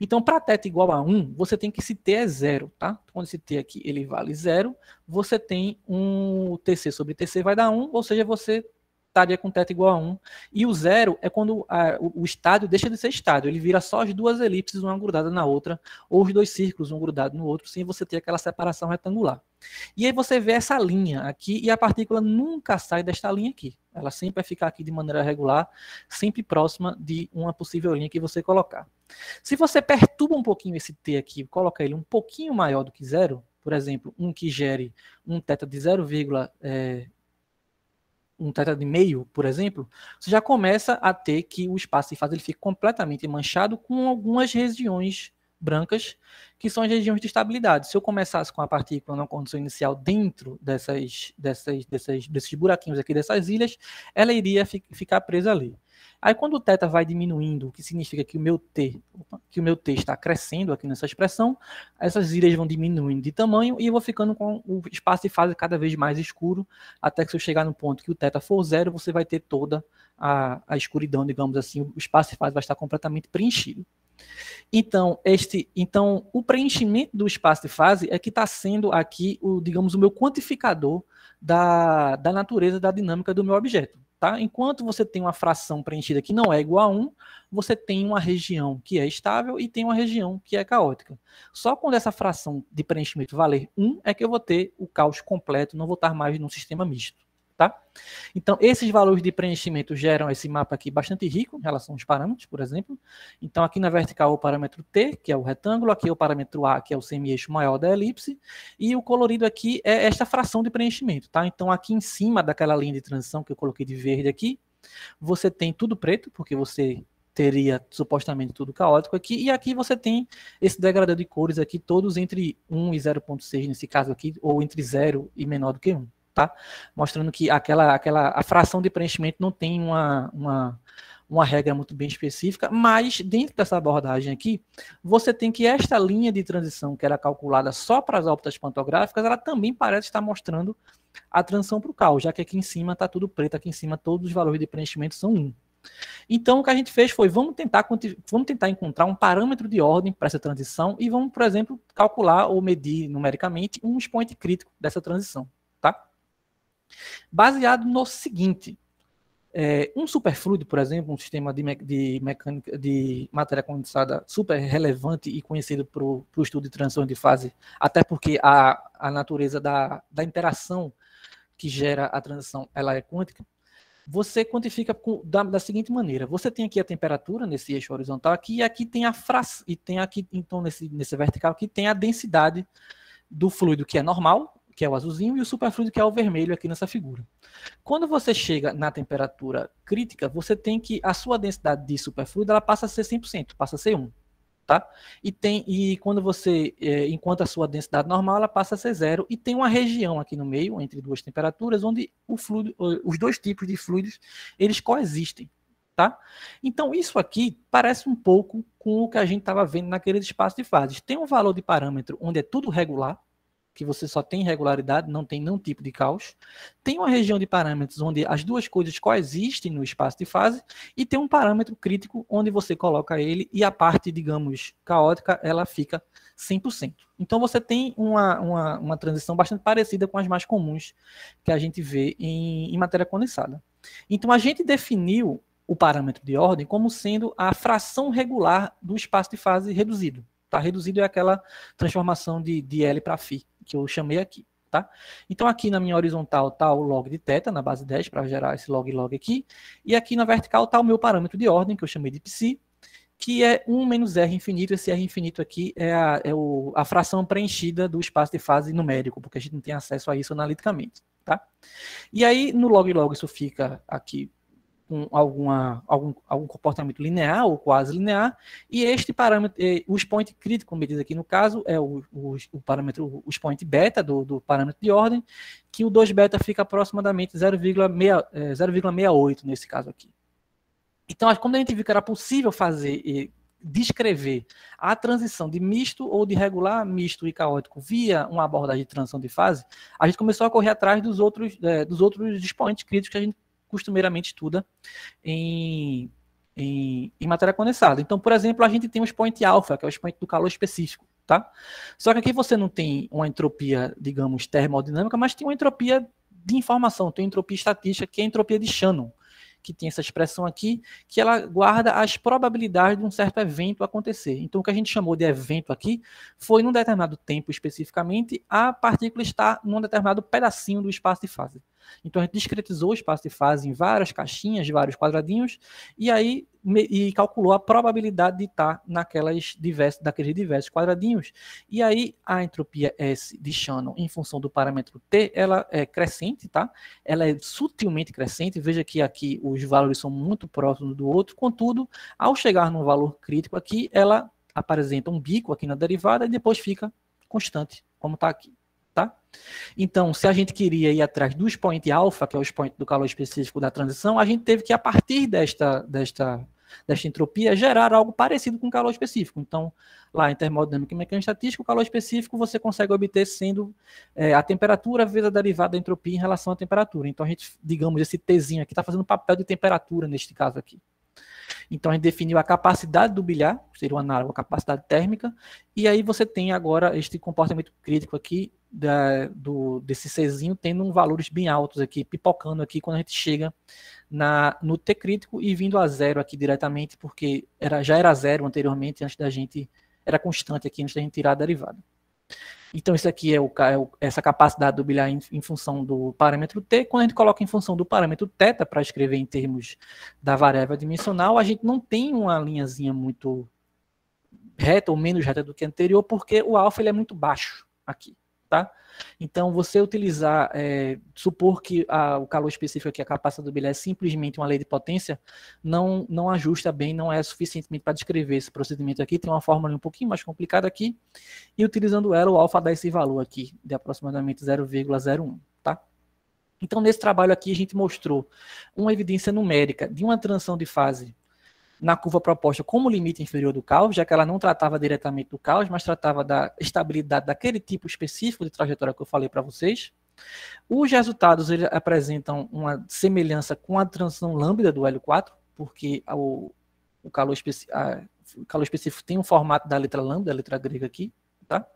Então, para θ igual a 1, você tem que esse t é zero, tá? Então, quando esse t aqui ele vale zero, você tem um tc sobre tc vai dar 1, ou seja, você estaria é com teto igual a 1. E o zero é quando a, o, o estádio deixa de ser estádio, ele vira só as duas elipses, uma grudada na outra, ou os dois círculos, um grudado no outro, sem você ter aquela separação retangular. E aí você vê essa linha aqui, e a partícula nunca sai desta linha aqui. Ela sempre vai ficar aqui de maneira regular, sempre próxima de uma possível linha que você colocar. Se você perturba um pouquinho esse T aqui, coloca ele um pouquinho maior do que zero, por exemplo, um que gere um teta de 0,1 um teto de meio, por exemplo, você já começa a ter que o espaço de fase ele fica completamente manchado com algumas regiões brancas, que são as regiões de estabilidade. Se eu começasse com a partícula na condição inicial dentro dessas, dessas, dessas, desses buraquinhos aqui dessas ilhas, ela iria fi, ficar presa ali. Aí quando o θ vai diminuindo, o que significa que o meu t, que o meu t está crescendo aqui nessa expressão, essas ilhas vão diminuindo de tamanho e eu vou ficando com o espaço de fase cada vez mais escuro, até que se eu chegar no ponto que o θ for zero, você vai ter toda a, a escuridão, digamos assim, o espaço de fase vai estar completamente preenchido. Então, este, então o preenchimento do espaço de fase é que está sendo aqui o, digamos, o meu quantificador da, da natureza da dinâmica do meu objeto. Tá? Enquanto você tem uma fração preenchida que não é igual a 1, você tem uma região que é estável e tem uma região que é caótica. Só quando essa fração de preenchimento valer 1 é que eu vou ter o caos completo, não vou estar mais num sistema misto tá? Então, esses valores de preenchimento geram esse mapa aqui bastante rico em relação aos parâmetros, por exemplo. Então, aqui na vertical o parâmetro T, que é o retângulo, aqui é o parâmetro A, que é o semi-eixo maior da elipse, e o colorido aqui é esta fração de preenchimento, tá? Então, aqui em cima daquela linha de transição que eu coloquei de verde aqui, você tem tudo preto, porque você teria supostamente tudo caótico aqui, e aqui você tem esse degradado de cores aqui, todos entre 1 e 0.6 nesse caso aqui, ou entre 0 e menor do que 1 tá? Mostrando que aquela, aquela a fração de preenchimento não tem uma, uma, uma regra muito bem específica, mas dentro dessa abordagem aqui, você tem que esta linha de transição que era calculada só para as óptas pantográficas, ela também parece estar mostrando a transição para o cal, já que aqui em cima está tudo preto, aqui em cima todos os valores de preenchimento são 1. Então, o que a gente fez foi, vamos tentar, vamos tentar encontrar um parâmetro de ordem para essa transição e vamos, por exemplo, calcular ou medir numericamente um expoente crítico dessa transição baseado no seguinte: é, um superfluido, por exemplo, um sistema de, me de, mecânica, de matéria condensada super relevante e conhecido para o estudo de transição de fase, até porque a, a natureza da, da interação que gera a transição ela é quântica, você quantifica da, da, seguinte maneira: você tem aqui a temperatura nesse eixo horizontal aqui, e aqui tem a fração, e tem aqui, então, nesse, nesse vertical aqui, tem a densidade do fluido que é normal, que é o azulzinho, e o superfluido, que é o vermelho aqui nessa figura. Quando você chega na temperatura crítica, você tem que a sua densidade de superfluido ela passa a ser 100%, passa a ser 1. Tá? E tem e quando você é, enquanto a sua densidade normal ela passa a ser zero e tem uma região aqui no meio entre duas temperaturas onde o fluido, os dois tipos de fluidos eles coexistem, tá? Então isso aqui parece um pouco com o que a gente estava vendo naquele espaço de fases. Tem um valor de parâmetro onde é tudo regular, que você só tem regularidade, não tem nenhum tipo de caos. Tem uma região de parâmetros onde as duas coisas coexistem no espaço de fase e tem um parâmetro crítico onde você coloca ele e a parte, digamos, caótica, ela fica 100%. Então você tem uma, uma, uma transição bastante parecida com as mais comuns que a gente vê em, em matéria condensada. Então a gente definiu o parâmetro de ordem como sendo a fração regular do espaço de fase reduzido. Está Reduzido é aquela transformação de, de L para φ que eu chamei aqui, tá? Então aqui na minha horizontal está o log de θ na base 10 para gerar esse log log aqui, e aqui na vertical está o meu parâmetro de ordem que eu chamei de psi, que é 1 menos R infinito, esse R infinito aqui é, a, é o, a fração preenchida do espaço de fase numérico, porque a gente não tem acesso a isso analiticamente, tá? E aí no log log isso fica aqui com alguma, algum, algum comportamento linear ou quase linear, e este parâmetro, os point crítico, como diz aqui no caso, é o, o, o parâmetro, os point beta do, do parâmetro de ordem, que o 2 beta fica aproximadamente 0,68 é, nesse caso aqui. Então, quando a gente viu que era possível fazer descrever a transição de misto ou de regular, misto e caótico via uma abordagem de transição de fase, a gente começou a correr atrás dos outros, é, dos outros expoentes críticos que a gente costumeiramente estuda em, em, em matéria condensada. Então, por exemplo, a gente tem os point alfa, que é o expoente do calor específico. Tá? Só que aqui você não tem uma entropia, digamos, termodinâmica, mas tem uma entropia de informação, tem entropia estatística, que é a entropia de Shannon, que tem essa expressão aqui, que ela guarda as probabilidades de um certo evento acontecer. Então, o que a gente chamou de evento aqui foi, num determinado tempo especificamente, a partícula estar num determinado pedacinho do espaço de fase. Então a gente discretizou o espaço de fase em várias caixinhas, vários quadradinhos, e aí e calculou a probabilidade de estar naquelas diversos naqueles diversos quadradinhos. E aí a entropia S de Shannon, em função do parâmetro T, ela é crescente, tá? Ela é sutilmente crescente. Veja que aqui os valores são muito próximos do outro. Contudo, ao chegar num valor crítico aqui, ela apresenta um bico aqui na derivada e depois fica constante, como está aqui. Então, se a gente queria ir atrás do expoente alfa, que é o expoente do calor específico da transição, a gente teve que, a partir desta, desta, desta entropia, gerar algo parecido com o calor específico. Então, lá em termodinâmica e mecânica estatística, o calor específico você consegue obter sendo é, a temperatura vezes a derivada da entropia em relação à temperatura. Então, a gente, digamos, esse Tzinho aqui está fazendo papel de temperatura neste caso aqui. Então a gente definiu a capacidade do bilhar, seria o análogo à capacidade térmica, e aí você tem agora este comportamento crítico aqui da, do, desse Czinho tendo valores bem altos aqui, pipocando aqui quando a gente chega na, no T crítico e vindo a zero aqui diretamente, porque era, já era zero anteriormente, antes da gente, era constante aqui antes da gente tirar a derivada. Então, isso aqui é, o, é o, essa capacidade do bilhar em, em, função do parâmetro t. Quando a gente coloca em função do parâmetro θ para escrever em termos da variável dimensional, a gente não tem uma linhazinha muito reta ou menos reta do que anterior, porque o alfa ele é muito baixo aqui tá? Então, você utilizar, é, supor que a, o calor específico aqui, a capacidade do bilhete é simplesmente uma lei de potência, não, não ajusta bem, não é suficientemente para descrever esse procedimento aqui. Tem uma fórmula um pouquinho mais complicada aqui. E utilizando ela, o alfa dá esse valor aqui, de aproximadamente 0,01, tá? Então, nesse trabalho aqui, a gente mostrou uma evidência numérica de uma transição de fase na curva proposta como limite inferior do caos, já que ela não tratava diretamente do caos, mas tratava da estabilidade daquele tipo específico de trajetória que eu falei para vocês. Os resultados eles apresentam uma semelhança com a transição lambda do L4, porque o, o calor específico calor específico tem um formato da letra lambda, a letra grega aqui. Tá?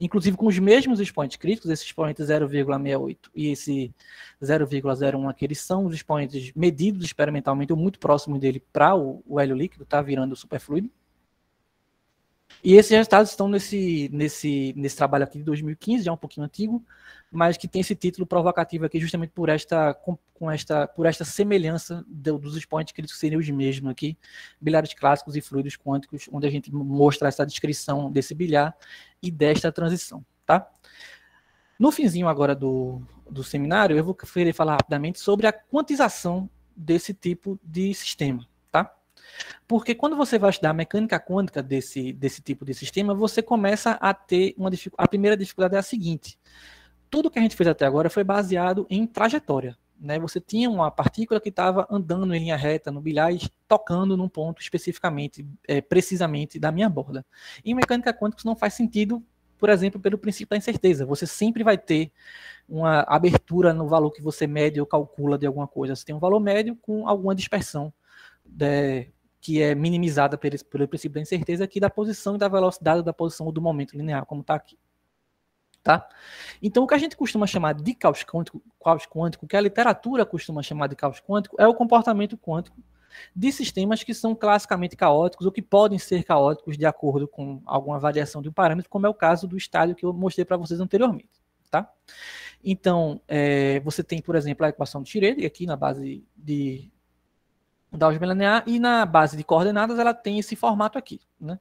Inclusive, com os mesmos expoentes críticos, esses expoentes 0,68 e esse 0,01 aqui, eles são os expoentes medidos experimentalmente, ou muito próximos dele para o, o hélio líquido, tá? virando superfluido. E esses resultados estão nesse, nesse, nesse trabalho aqui de 2015, já um pouquinho antigo, mas que tem esse título provocativo aqui justamente por esta, com, com esta, por esta semelhança do, dos expoentes que eles seriam os mesmos aqui, bilhares clássicos e fluidos quânticos, onde a gente mostra essa descrição desse bilhar e desta transição, tá? No finzinho agora do, do seminário, eu vou querer falar rapidamente sobre a quantização desse tipo de sistema. Porque quando você vai estudar a mecânica quântica desse, desse tipo de sistema, você começa a ter uma dificuldade. A primeira dificuldade é a seguinte: tudo que a gente fez até agora foi baseado em trajetória. Né? Você tinha uma partícula que estava andando em linha reta no bilhar tocando num ponto especificamente, é, precisamente da minha borda. Em mecânica quântica, isso não faz sentido por exemplo, pelo princípio da incerteza. Você sempre vai ter uma abertura no valor que você mede ou calcula de alguma coisa. Você tem um valor médio com alguma dispersão de, né? que é minimizada pelo, pelo princípio da incerteza aqui da posição e da velocidade da posição ou do momento linear, como está aqui. Tá? Então, o que a gente costuma chamar de caos quântico, caos quântico, que a literatura costuma chamar de caos quântico, é o comportamento quântico de sistemas que são classicamente caóticos ou que podem ser caóticos de acordo com alguma variação de um parâmetro, como é o caso do estádio que eu mostrei para vocês anteriormente. Tá? Então, é, você tem, por exemplo, a equação de Schrödinger aqui na base de da álgebra linear e na base de coordenadas ela tem esse formato aqui, né?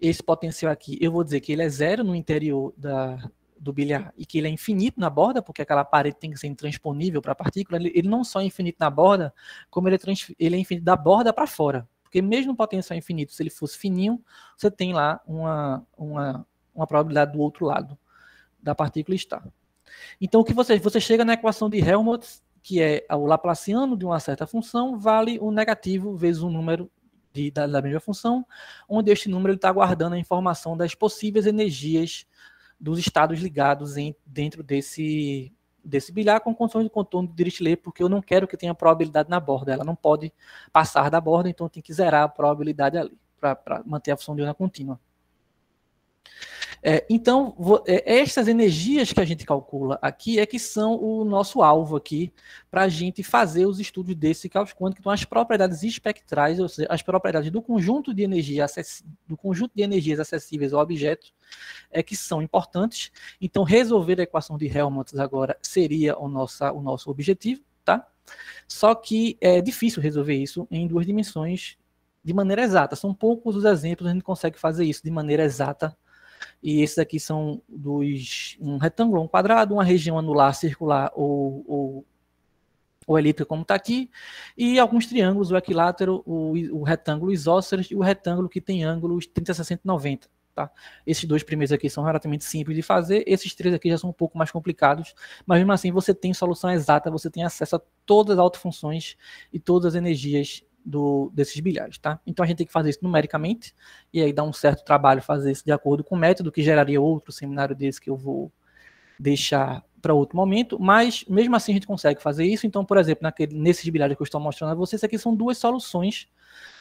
Esse potencial aqui, eu vou dizer que ele é zero no interior da, do bilhar e que ele é infinito na borda, porque aquela parede tem que ser intransponível para a partícula, ele, ele, não só é infinito na borda, como ele é, trans, ele é infinito da borda para fora. Porque mesmo o potencial infinito, se ele fosse fininho, você tem lá uma, uma, uma probabilidade do outro lado da partícula estar. Então, o que você, você chega na equação de Helmholtz que é o laplaciano de uma certa função, vale o negativo vezes o número de, da, da, mesma função, onde este número está guardando a informação das possíveis energias dos estados ligados em, dentro desse, desse bilhar com condições de contorno de Dirichlet, porque eu não quero que tenha probabilidade na borda, ela não pode passar da borda, então tem que zerar a probabilidade ali, para manter a função de onda contínua. É, então, é, essas energias que a gente calcula aqui é que são o nosso alvo aqui para a gente fazer os estudos desse cálculo, quântico, então as propriedades espectrais, ou seja, as propriedades do conjunto de energia do conjunto de energias acessíveis ao objeto é que são importantes. Então, resolver a equação de Helmholtz agora seria o, nosso o nosso objetivo, tá? Só que é difícil resolver isso em duas dimensões de maneira exata. São poucos os exemplos que a gente consegue fazer isso de maneira exata e esses aqui são dos um retângulo, um quadrado, uma região anular, circular ou, ou, ou elíptica, como está aqui, e alguns triângulos, o equilátero, o, o retângulo isósceles e o retângulo que tem ângulos 30, 60 90. Tá? Esses dois primeiros aqui são relativamente simples de fazer, esses três aqui já são um pouco mais complicados, mas mesmo assim você tem solução exata, você tem acesso a todas as autofunções e todas as energias do, desses bilhares, tá? Então a gente tem que fazer isso numericamente, e aí dá um certo trabalho fazer isso de acordo com o método, que geraria outro seminário desse que eu vou deixar para outro momento, mas mesmo assim a gente consegue fazer isso. Então, por exemplo, naquele, nesses bilhares que eu estou mostrando a vocês, aqui são duas soluções.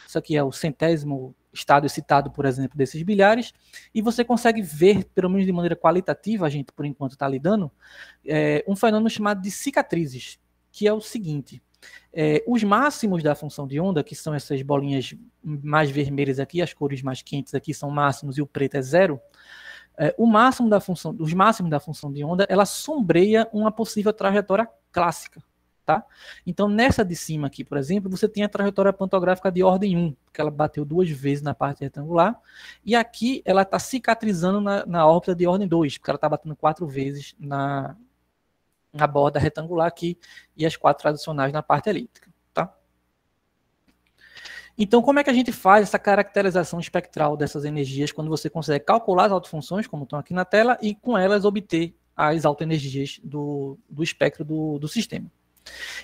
Isso aqui é o centésimo estado excitado, por exemplo, desses bilhares, e você consegue ver, pelo menos de maneira qualitativa, a gente por enquanto está lidando, é, um fenômeno chamado de cicatrizes, que é o seguinte. É, os máximos da função de onda, que são essas bolinhas mais vermelhas aqui, as cores mais quentes aqui são máximos e o preto é zero. É, o máximo da função, os máximos da função de onda, ela sombreia uma possível trajetória clássica. Tá? Então, nessa de cima aqui, por exemplo, você tem a trajetória pantográfica de ordem 1, porque ela bateu duas vezes na parte retangular, e aqui ela está cicatrizando na, na órbita de ordem 2, porque ela está batendo quatro vezes na, a borda retangular aqui e as quatro tradicionais na parte elíptica. Tá? Então, como é que a gente faz essa caracterização espectral dessas energias quando você consegue calcular as autofunções, como estão aqui na tela, e com elas obter as autoenergias do, do espectro do, do sistema?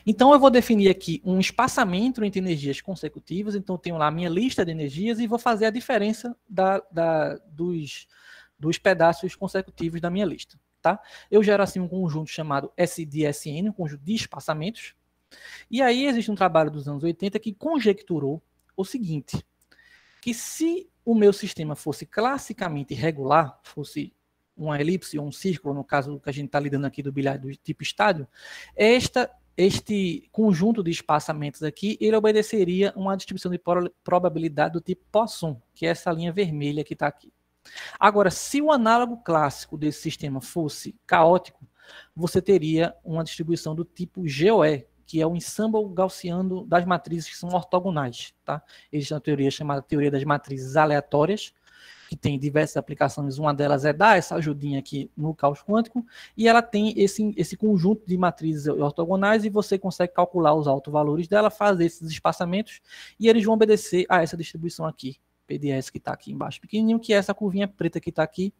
Então, eu vou definir aqui um espaçamento entre energias consecutivas. Então, tenho lá a minha lista de energias e vou fazer a diferença da, da, dos, dos pedaços consecutivos da minha lista tá? Eu gero assim um conjunto chamado SDSN, um conjunto de espaçamentos. E aí existe um trabalho dos anos 80 que conjecturou o seguinte, que se o meu sistema fosse classicamente regular, fosse uma elipse ou um círculo, no caso do que a gente está lidando aqui do bilhar do tipo estádio, esta este conjunto de espaçamentos aqui, ele obedeceria uma distribuição de probabilidade do tipo Poisson, que é essa linha vermelha que está aqui. Agora, se o análogo clássico desse sistema fosse caótico, você teria uma distribuição do tipo GOE, que é o ensemble gaussiano das matrizes que são ortogonais. Tá? Existe uma teoria chamada teoria das matrizes aleatórias, que tem diversas aplicações. Uma delas é dar essa ajudinha aqui no caos quântico, e ela tem esse, esse conjunto de matrizes ortogonais, e você consegue calcular os altos valores dela, fazer esses espaçamentos, e eles vão obedecer a essa distribuição aqui, PDS que está aqui embaixo pequenininho, que é essa curvinha preta que está aqui.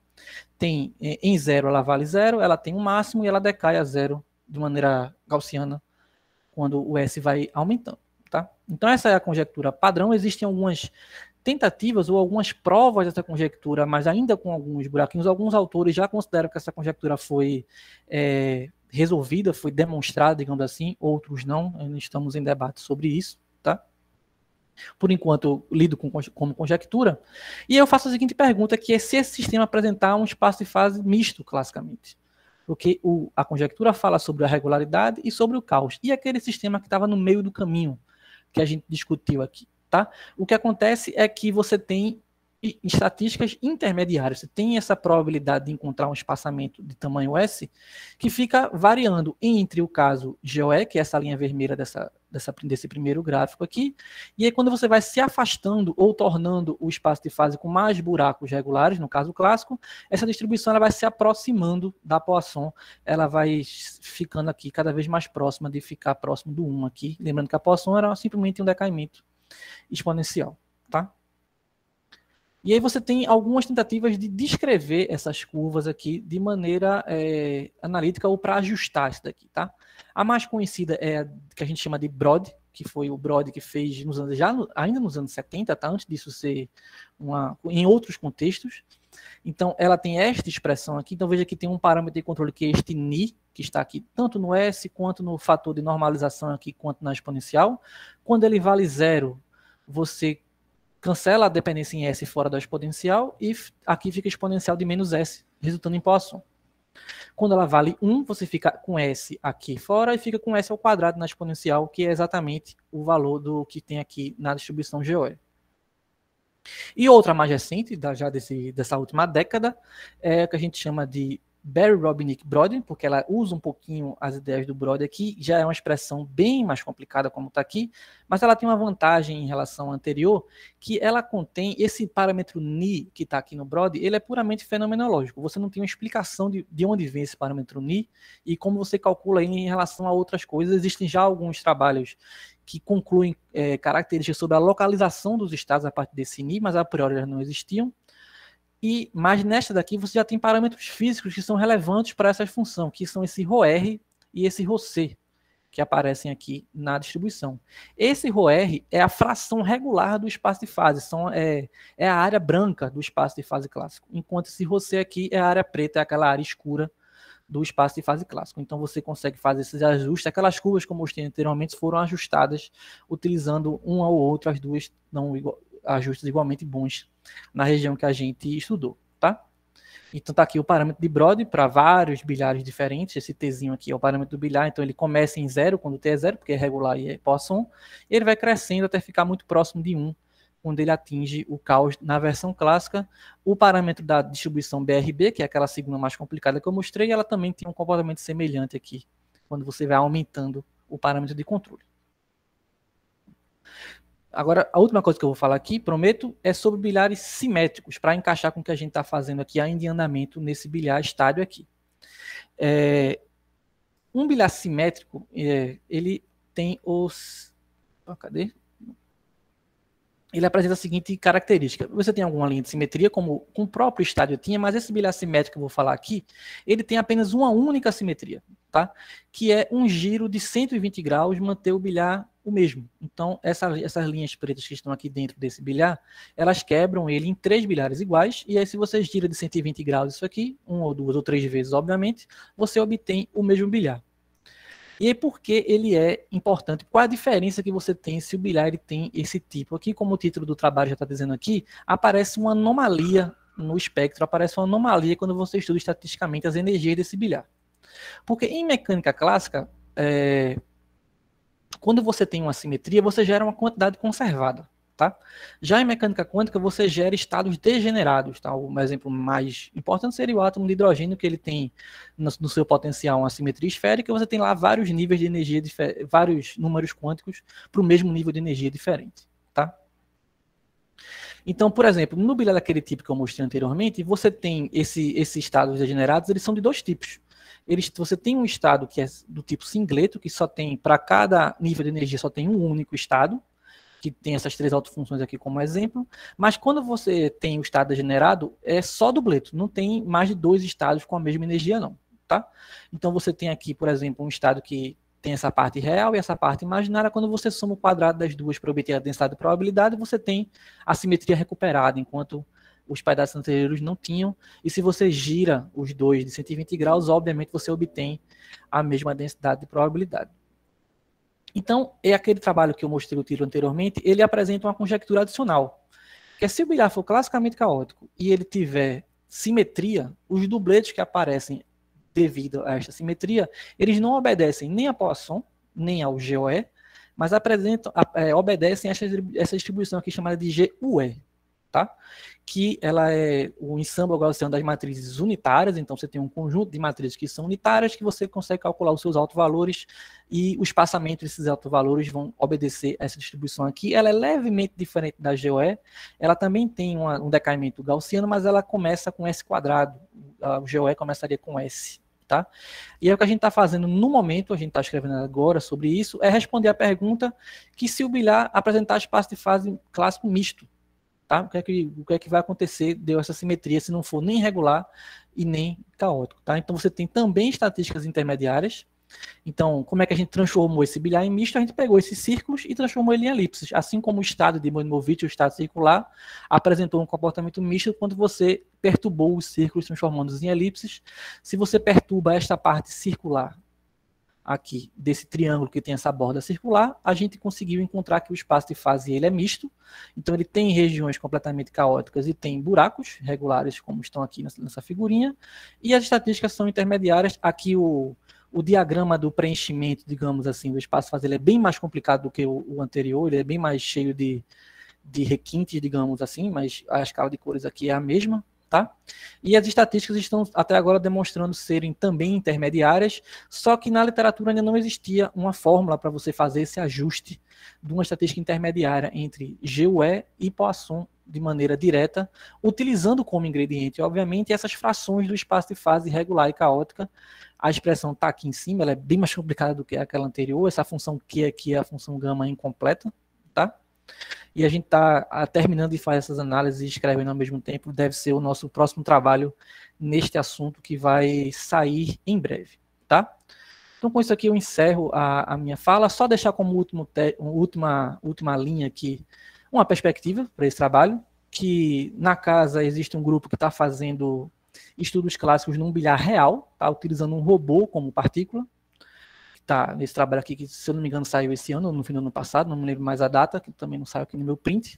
Tem é, em zero, ela vale zero, ela tem um máximo e ela decai a zero de maneira gaussiana quando o S vai aumentando. Tá? Então, essa é a conjectura padrão. Existem algumas tentativas ou algumas provas dessa conjectura, mas ainda com alguns buraquinhos. Alguns autores já consideram que essa conjectura foi é, resolvida, foi demonstrada, digamos assim, outros não. Ainda estamos em debate sobre isso, tá? por enquanto lido com, como conjectura, e eu faço a seguinte pergunta, que é se esse sistema apresentar um espaço de fase misto, classicamente. Porque o, a conjectura fala sobre a regularidade e sobre o caos, e aquele sistema que estava no meio do caminho, que a gente discutiu aqui. Tá? O que acontece é que você tem estatísticas intermediárias. Você tem essa probabilidade de encontrar um espaçamento de tamanho S que fica variando entre o caso GOE, que é essa linha vermelha dessa, dessa, desse primeiro gráfico aqui, e aí quando você vai se afastando ou tornando o espaço de fase com mais buracos regulares, no caso clássico, essa distribuição ela vai se aproximando da Poisson, ela vai ficando aqui cada vez mais próxima de ficar próximo do 1 aqui, lembrando que a Poisson era simplesmente um decaimento exponencial, tá? E aí você tem algumas tentativas de descrever essas curvas aqui de maneira é, analítica ou para ajustar isso daqui, tá? A mais conhecida é a que a gente chama de Brod, que foi o Brod que fez nos anos, já no, ainda nos anos 70, tá? Antes disso ser uma, em outros contextos. Então, ela tem esta expressão aqui. Então, veja que tem um parâmetro de controle que é este ni, que está aqui tanto no S quanto no fator de normalização aqui, quanto na exponencial. Quando ele vale zero, você cancela a dependência em S fora da exponencial e aqui fica exponencial de menos S, resultando em Poisson. Quando ela vale 1, você fica com S aqui fora e fica com S ao quadrado na exponencial, que é exatamente o valor do que tem aqui na distribuição GOE. E outra mais recente, da, já desse, dessa última década, é o que a gente chama de Barry, Rob, Nick, Brody, porque ela usa um pouquinho as ideias do Brody aqui, já é uma expressão bem mais complicada como está aqui, mas ela tem uma vantagem em relação à anterior, que ela contém esse parâmetro ni que está aqui no Brody, ele é puramente fenomenológico, você não tem uma explicação de, de onde vem esse parâmetro ni e como você calcula ele em relação a outras coisas, existem já alguns trabalhos que concluem é, características sobre a localização dos estados a partir desse ni, mas a priori elas não existiam, e, mas nesta daqui você já tem parâmetros físicos que são relevantes para essa função, que são esse r e esse c que aparecem aqui na distribuição. Esse r é a fração regular do espaço de fase, são, é, é a área branca do espaço de fase clássico, enquanto esse c aqui é a área preta, é aquela área escura do espaço de fase clássico. Então você consegue fazer esses ajustes, aquelas curvas que eu mostrei anteriormente foram ajustadas utilizando um ou outro, as duas igual, ajustes igualmente bons na região que a gente estudou, tá? Então tá aqui o parâmetro de Brod para vários bilhares diferentes. Esse tzinho aqui é o parâmetro do bilhar, então ele começa em zero quando o t é zero, porque é regular e é Poisson, e ele vai crescendo até ficar muito próximo de 1, quando ele atinge o caos na versão clássica. O parâmetro da distribuição BRB, que é aquela segunda mais complicada que eu mostrei, ela também tem um comportamento semelhante aqui, quando você vai aumentando o parâmetro de controle. Agora, a última coisa que eu vou falar aqui, prometo, é sobre bilhares simétricos, para encaixar com o que a gente está fazendo aqui, ainda em andamento nesse bilhar estádio aqui. É, um bilhar simétrico, é, ele tem os. Oh, cadê? Ele apresenta a seguinte característica. Você tem alguma linha de simetria, como, com o próprio estádio tinha, mas esse bilhar simétrico que eu vou falar aqui, ele tem apenas uma única simetria, tá? Que é um giro de 120 graus manter o bilhar o mesmo. Então, essa, essas linhas pretas que estão aqui dentro desse bilhar, elas quebram ele em três bilhares iguais, e aí se você gira de 120 graus isso aqui, um ou duas ou três vezes, obviamente, você obtém o mesmo bilhar. E aí, por que ele é importante? Qual a diferença que você tem se o bilhar ele tem esse tipo? Aqui, como o título do trabalho já está dizendo aqui, aparece uma anomalia no espectro, aparece uma anomalia quando você estuda estatisticamente as energias desse bilhar. Porque em mecânica clássica, é, quando você tem uma simetria, você gera uma quantidade conservada. Tá? Já em mecânica quântica, você gera estados degenerados. Tá? Um exemplo mais importante seria o átomo de hidrogênio, que ele tem no, no seu potencial uma simetria esférica, você tem lá vários níveis de energia, vários números quânticos para o mesmo nível de energia diferente. Tá? Então, por exemplo, no bilhete daquele tipo que eu mostrei anteriormente, você tem esse, esses estados degenerados, eles são de dois tipos eles, você tem um estado que é do tipo singleto, que só tem, para cada nível de energia, só tem um único estado, que tem essas três autofunções aqui como exemplo, mas quando você tem o estado degenerado, é só dubleto, não tem mais de dois estados com a mesma energia não, tá? Então você tem aqui, por exemplo, um estado que tem essa parte real e essa parte imaginária, quando você soma o quadrado das duas para obter a densidade de probabilidade, você tem a simetria recuperada, enquanto os pedaços anteriores não tinham. E se você gira os dois de 120 graus, obviamente você obtém a mesma densidade de probabilidade. Então, é aquele trabalho que eu mostrei o título anteriormente, ele apresenta uma conjectura adicional. Que é se o bilhar for classicamente caótico e ele tiver simetria, os dubletes que aparecem devido a esta simetria, eles não obedecem nem a Poisson, nem ao GOE, mas apresentam, é, obedecem a essa, essa distribuição aqui chamada de GUE, tá? Que ela é o ensemble gaussiano das matrizes unitárias, então você tem um conjunto de matrizes que são unitárias que você consegue calcular os seus autovalores e o espaçamento desses autovalores vão obedecer essa distribuição aqui. Ela é levemente diferente da GOE, ela também tem uma, um decaimento gaussiano, mas ela começa com S quadrado, o GOE começaria com S, Tá? E é o que a gente está fazendo no momento, a gente está escrevendo agora sobre isso, é responder a pergunta que se o Bilhar apresentar espaço de fase clássico misto, tá? O que é que, o que, é que vai acontecer deu essa simetria se não for nem regular e nem caótico, tá? Então você tem também estatísticas intermediárias. Então, como é que a gente transformou esse bilhar em misto? A gente pegou esses círculos e transformou ele em elipses. Assim como o estado de Manimovic, o estado circular, apresentou um comportamento misto quando você perturbou os círculos transformando-os em elipses. Se você perturba esta parte circular aqui desse triângulo que tem essa borda circular, a gente conseguiu encontrar que o espaço de fase ele é misto, então ele tem regiões completamente caóticas e tem buracos regulares, como estão aqui nessa figurinha, e as estatísticas são intermediárias, aqui o, o diagrama do preenchimento, digamos assim, do espaço fase ele é bem mais complicado do que o, o anterior, ele é bem mais cheio de, de requintes, digamos assim, mas a escala de cores aqui é a mesma, Tá? E as estatísticas estão até agora demonstrando serem também intermediárias, só que na literatura ainda não existia uma fórmula para você fazer esse ajuste de uma estatística intermediária entre GUE e Poisson de maneira direta, utilizando como ingrediente, obviamente, essas frações do espaço de fase regular e caótica. A expressão está aqui em cima, ela é bem mais complicada do que aquela anterior, essa função Q aqui é a função gama incompleta, e a gente está ah, terminando de fazer essas análises e escrevendo ao mesmo tempo, deve ser o nosso próximo trabalho neste assunto que vai sair em breve, tá? Então, com isso aqui, eu encerro a, a minha fala. Só deixar como último última, última linha aqui uma perspectiva para esse trabalho, que na casa existe um grupo que está fazendo estudos clássicos num bilhar real, tá? utilizando um robô como partícula tá nesse trabalho aqui, que se eu não me engano saiu esse ano, no fim do ano passado, não me lembro mais a data, que também não saiu aqui no meu print.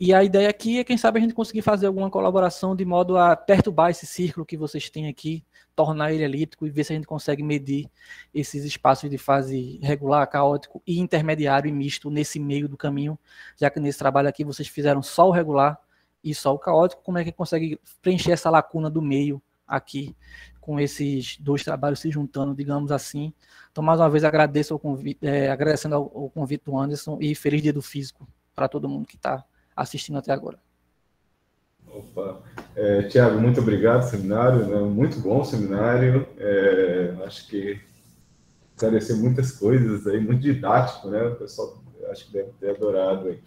E a ideia aqui é, quem sabe, a gente conseguir fazer alguma colaboração de modo a perturbar esse círculo que vocês têm aqui, tornar ele elíptico e ver se a gente consegue medir esses espaços de fase regular, caótico e intermediário e misto nesse meio do caminho, já que nesse trabalho aqui vocês fizeram só o regular e só o caótico, como é que consegue preencher essa lacuna do meio aqui com esses dois trabalhos se juntando, digamos assim. Então, mais uma vez, agradeço o convite, é, agradecendo o convite do Anderson e feliz dia do físico para todo mundo que está assistindo até agora. Opa, é, Tiago, muito obrigado, seminário, né? muito bom seminário, é, acho que esclareceu muitas coisas aí, muito didático, né, o pessoal acho que deve ter adorado aí.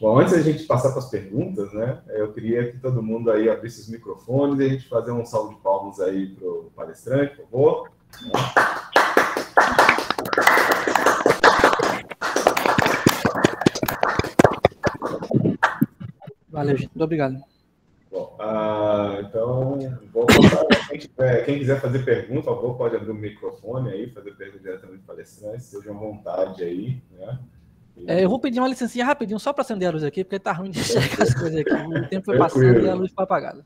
Bom, antes da gente passar para as perguntas, né, eu queria que todo mundo aí abrisse os microfones e a gente fazer um salve de palmas aí para o palestrante, por favor. Valeu, gente. Muito obrigado. Bom, ah, então, vou quem, tiver, quem, quiser fazer pergunta, por favor, pode abrir o microfone aí, fazer pergunta diretamente para o Palestrante, seja à vontade aí, né? É, eu vou pedir uma licencinha rapidinho só para acender a luz aqui, porque tá ruim de chegar as coisas aqui. O tempo foi passando e a luz foi apagada.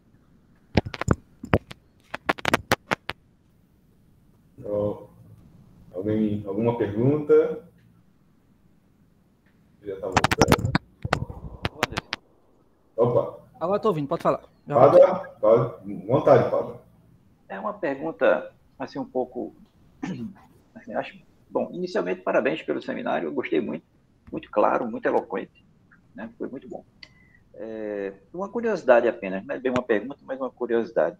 Então, alguém, alguma pergunta? Já tá voltando. Opa. Agora estou ouvindo, pode falar. Pada, pada, vontade, Pada. É uma pergunta, assim, um pouco. Assim, acho... Bom, inicialmente, parabéns pelo seminário, eu gostei muito muito claro, muito eloquente. Né? Foi muito bom. É, uma curiosidade apenas, não é bem uma pergunta, mas uma curiosidade.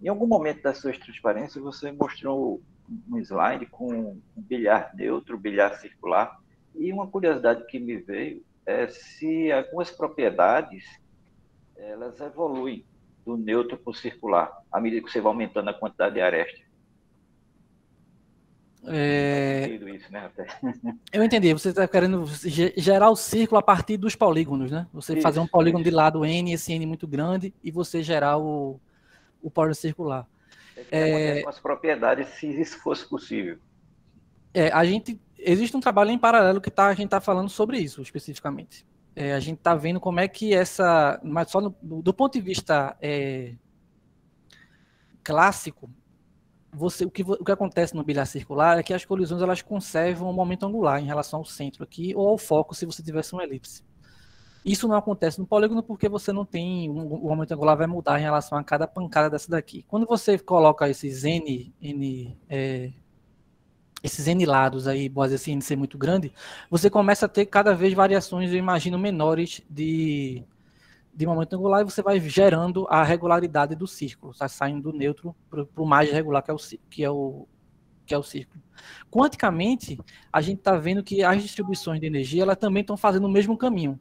Em algum momento das suas transparências, você mostrou um slide com um bilhar neutro, bilhar circular, e uma curiosidade que me veio é se algumas propriedades elas evoluem do neutro para o circular, à medida que você vai aumentando a quantidade de arestas. É... Né, eu entendi. Você está querendo gerar o círculo a partir dos polígonos, né? Você isso, fazer um polígono isso. de lado N, esse N muito grande, e você gerar o, o polígono circular. É, é... Com as propriedades, se isso fosse possível. É, a gente existe um trabalho em paralelo que tá, a gente está falando sobre isso especificamente. É, a gente está vendo como é que essa, mas só no, do ponto de vista é, clássico, você, o, que, o que acontece no bilhar circular é que as colisões elas conservam o momento angular em relação ao centro aqui ou ao foco se você tivesse uma elipse. Isso não acontece no polígono porque você não tem o momento angular vai mudar em relação a cada pancada dessa daqui. Quando você coloca esses n, n é, esses n lados aí, pode assim ser muito grande, você começa a ter cada vez variações, eu imagino, menores de de momento angular e você vai gerando a regularidade do círculo, está saindo do neutro para o mais regular que é o, que é o, que é o círculo. Quanticamente, a gente está vendo que as distribuições de energia elas também estão fazendo o mesmo caminho.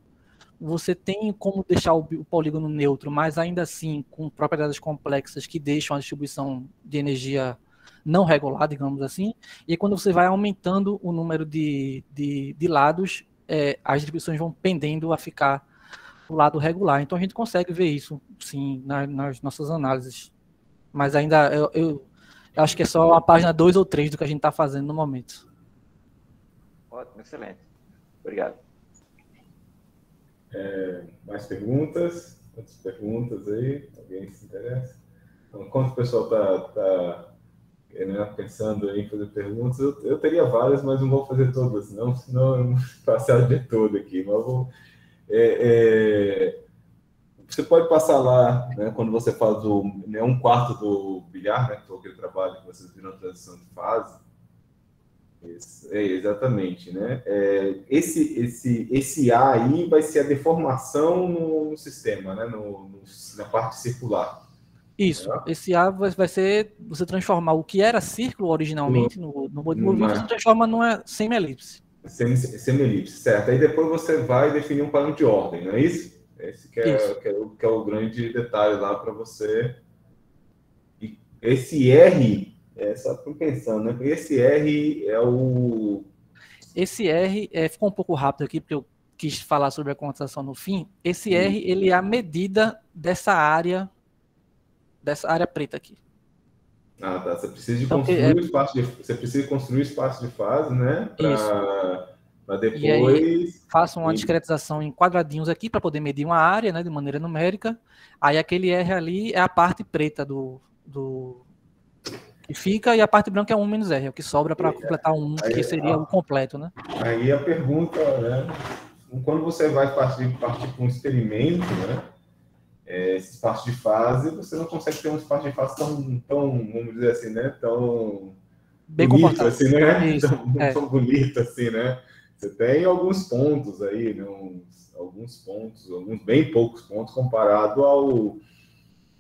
Você tem como deixar o, o polígono neutro, mas ainda assim com propriedades complexas que deixam a distribuição de energia não regular, digamos assim, e quando você vai aumentando o número de, de, de lados, é, as distribuições vão pendendo a ficar o lado regular. Então a gente consegue ver isso, sim, na, nas nossas análises. Mas ainda eu, eu, eu, acho que é só a página 2 ou 3 do que a gente está fazendo no momento. Ótimo, excelente. Obrigado. É, mais perguntas? Quantas perguntas aí? Alguém se interessa? Então, enquanto o pessoal está tá, né, pensando em fazer perguntas, eu, eu, teria várias, mas não vou fazer todas, não, senão eu não passar a dia todo aqui. Mas eu vou é, é, você pode passar lá, né, quando você faz o, né, um quarto do bilhar, né, que aquele trabalho que vocês viram na transição de fase. Esse, é, exatamente, né? É, esse, esse, esse A aí vai ser a deformação no, no sistema, né, no, no, na parte circular. Isso, é. esse A vai, ser você transformar o que era círculo originalmente no, no, no movimento, você transforma numa semi-elipse semelipse, certo. Aí depois você vai definir um padrão de ordem, não é isso? Esse que é, isso. Que é, que é o grande detalhe lá para você. E esse R, é, só estou pensando, né? Esse R é o. Esse R é, ficou um pouco rápido aqui, porque eu quis falar sobre a quantização no fim. Esse R, ele é a medida dessa área, dessa área preta aqui. Ah, tá. Você precisa de então, construir é- espaço de, você precisa construir espaço de fase, né? Para depois. E aí, faço uma discretização em quadradinhos aqui para poder medir uma área, né, de maneira numérica. Aí aquele R ali é a parte preta do, do que fica e a parte branca é 1 menos R, é o que sobra para é. completar um aí, que seria o completo, né? Aí a pergunta, né? Quando você vai partir, partir para um experimento, né? é, esse espaço de fase, você não consegue ter um espaço de fase tão, tão vamos dizer assim, né? Tão Bem bonito, assim, né? É isso, é. tão, é. bonito, assim, né? Você tem alguns pontos aí, né? Uns, alguns pontos, alguns bem poucos pontos comparado ao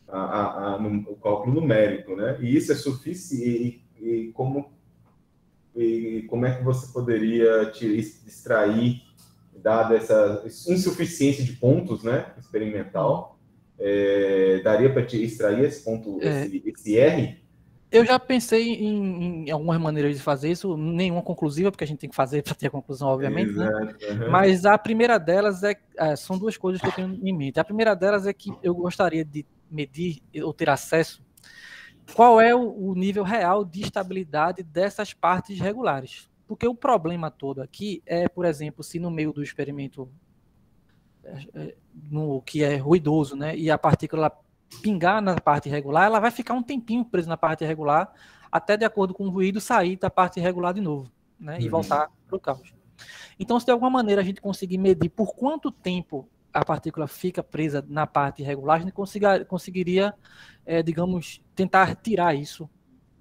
a, a, a, no, cálculo numérico, né? E isso é suficiente. E, e, como e como é que você poderia te extrair dada essa insuficiência de pontos, né? Experimental é, daria para te extrair esse ponto, é. esse, esse R? Eu já pensei em, em, algumas maneiras de fazer isso, nenhuma conclusiva, porque a gente tem que fazer para ter a conclusão, obviamente, né? uhum. Mas a primeira delas é, é, são duas coisas que eu tenho em mente. A primeira delas é que eu gostaria de medir ou ter acesso qual é o, o nível real de estabilidade dessas partes regulares. Porque o problema todo aqui é, por exemplo, se no meio do experimento é, é, no que é ruidoso, né? E a partícula pingar na parte irregular, ela vai ficar um tempinho presa na parte irregular, até de acordo com o ruído sair da parte irregular de novo, né? E uhum. voltar para o caos. Então, se de alguma maneira a gente conseguir medir por quanto tempo a partícula fica presa na parte irregular, a gente conseguiria, é, digamos, tentar tirar isso,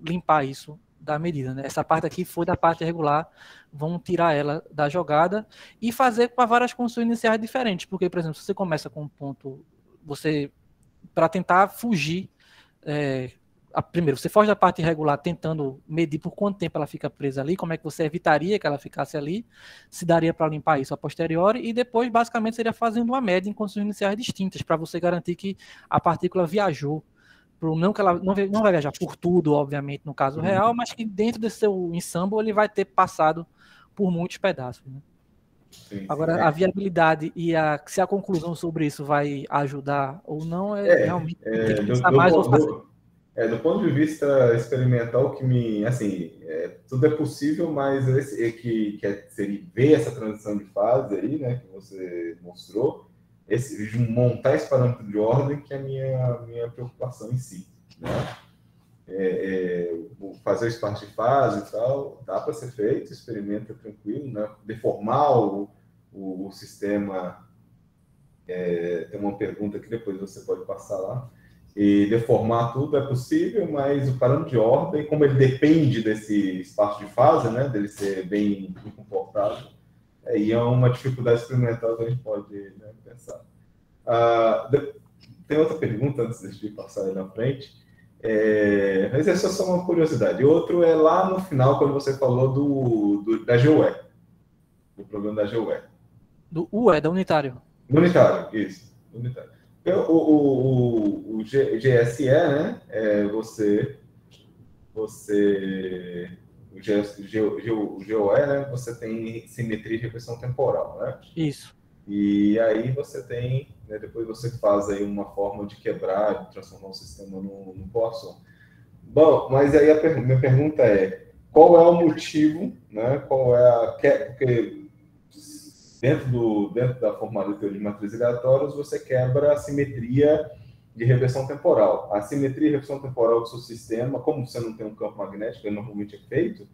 limpar isso da medida. Né? Essa parte aqui foi da parte regular, vamos tirar ela da jogada e fazer com várias condições iniciais diferentes, porque, por exemplo, se você começa com um ponto, você, para tentar fugir, é, a, primeiro, você foge da parte regular tentando medir por quanto tempo ela fica presa ali, como é que você evitaria que ela ficasse ali, se daria para limpar isso a posteriori, e depois, basicamente, seria fazendo uma média em condições iniciais distintas, para você garantir que a partícula viajou pro, não que ela não, não vai viajar por tudo, obviamente, no caso uhum. real, mas que dentro desse seu ensamble ele vai ter passado por muitos pedaços. Né? Sim, Agora, sim. É. a viabilidade e a, se a conclusão sobre isso vai ajudar ou não, é, é realmente é, tem que pensar do, mais. Do, do, é, do ponto de vista experimental, que me, assim, é, tudo é possível, mas esse, é que, que é, seria ver essa transição de fase aí, né, que você mostrou, esse, montar esse parâmetro de ordem que é a minha, minha preocupação em si. Né? É, é, fazer o start de fase e tal, dá para ser feito, experimenta tranquilo, né? deformar o, o, o sistema é, tem uma pergunta que depois você pode passar lá. E deformar tudo é possível, mas o parâmetro de ordem, como ele depende desse espaço de fase, né, dele ser bem comportado, é, e é uma dificuldade experimental que a gente pode né, pensar. Ah, tem outra pergunta antes de passar aí na frente. É, mas essa é só uma curiosidade. Outro é lá no final, quando você falou do, do da GUE, do problema da GUE. Do UE, da unitário. Do unitário, isso. Unitário. Então, o, o, o, o GSE, né? É, você, você o GOE, né? Você tem simetria de regressão temporal, né? Isso. E aí você tem, né, depois você faz aí uma forma de quebrar, de transformar o sistema no, no Borson. Bom, mas aí a per minha pergunta é, qual é o motivo, né? Qual é a... Porque dentro, do, dentro da forma teoria de matrizes aleatórias, você quebra a simetria de reversão temporal. A simetria e reversão temporal do seu sistema, como você não tem um campo magnético, ele normalmente é feito,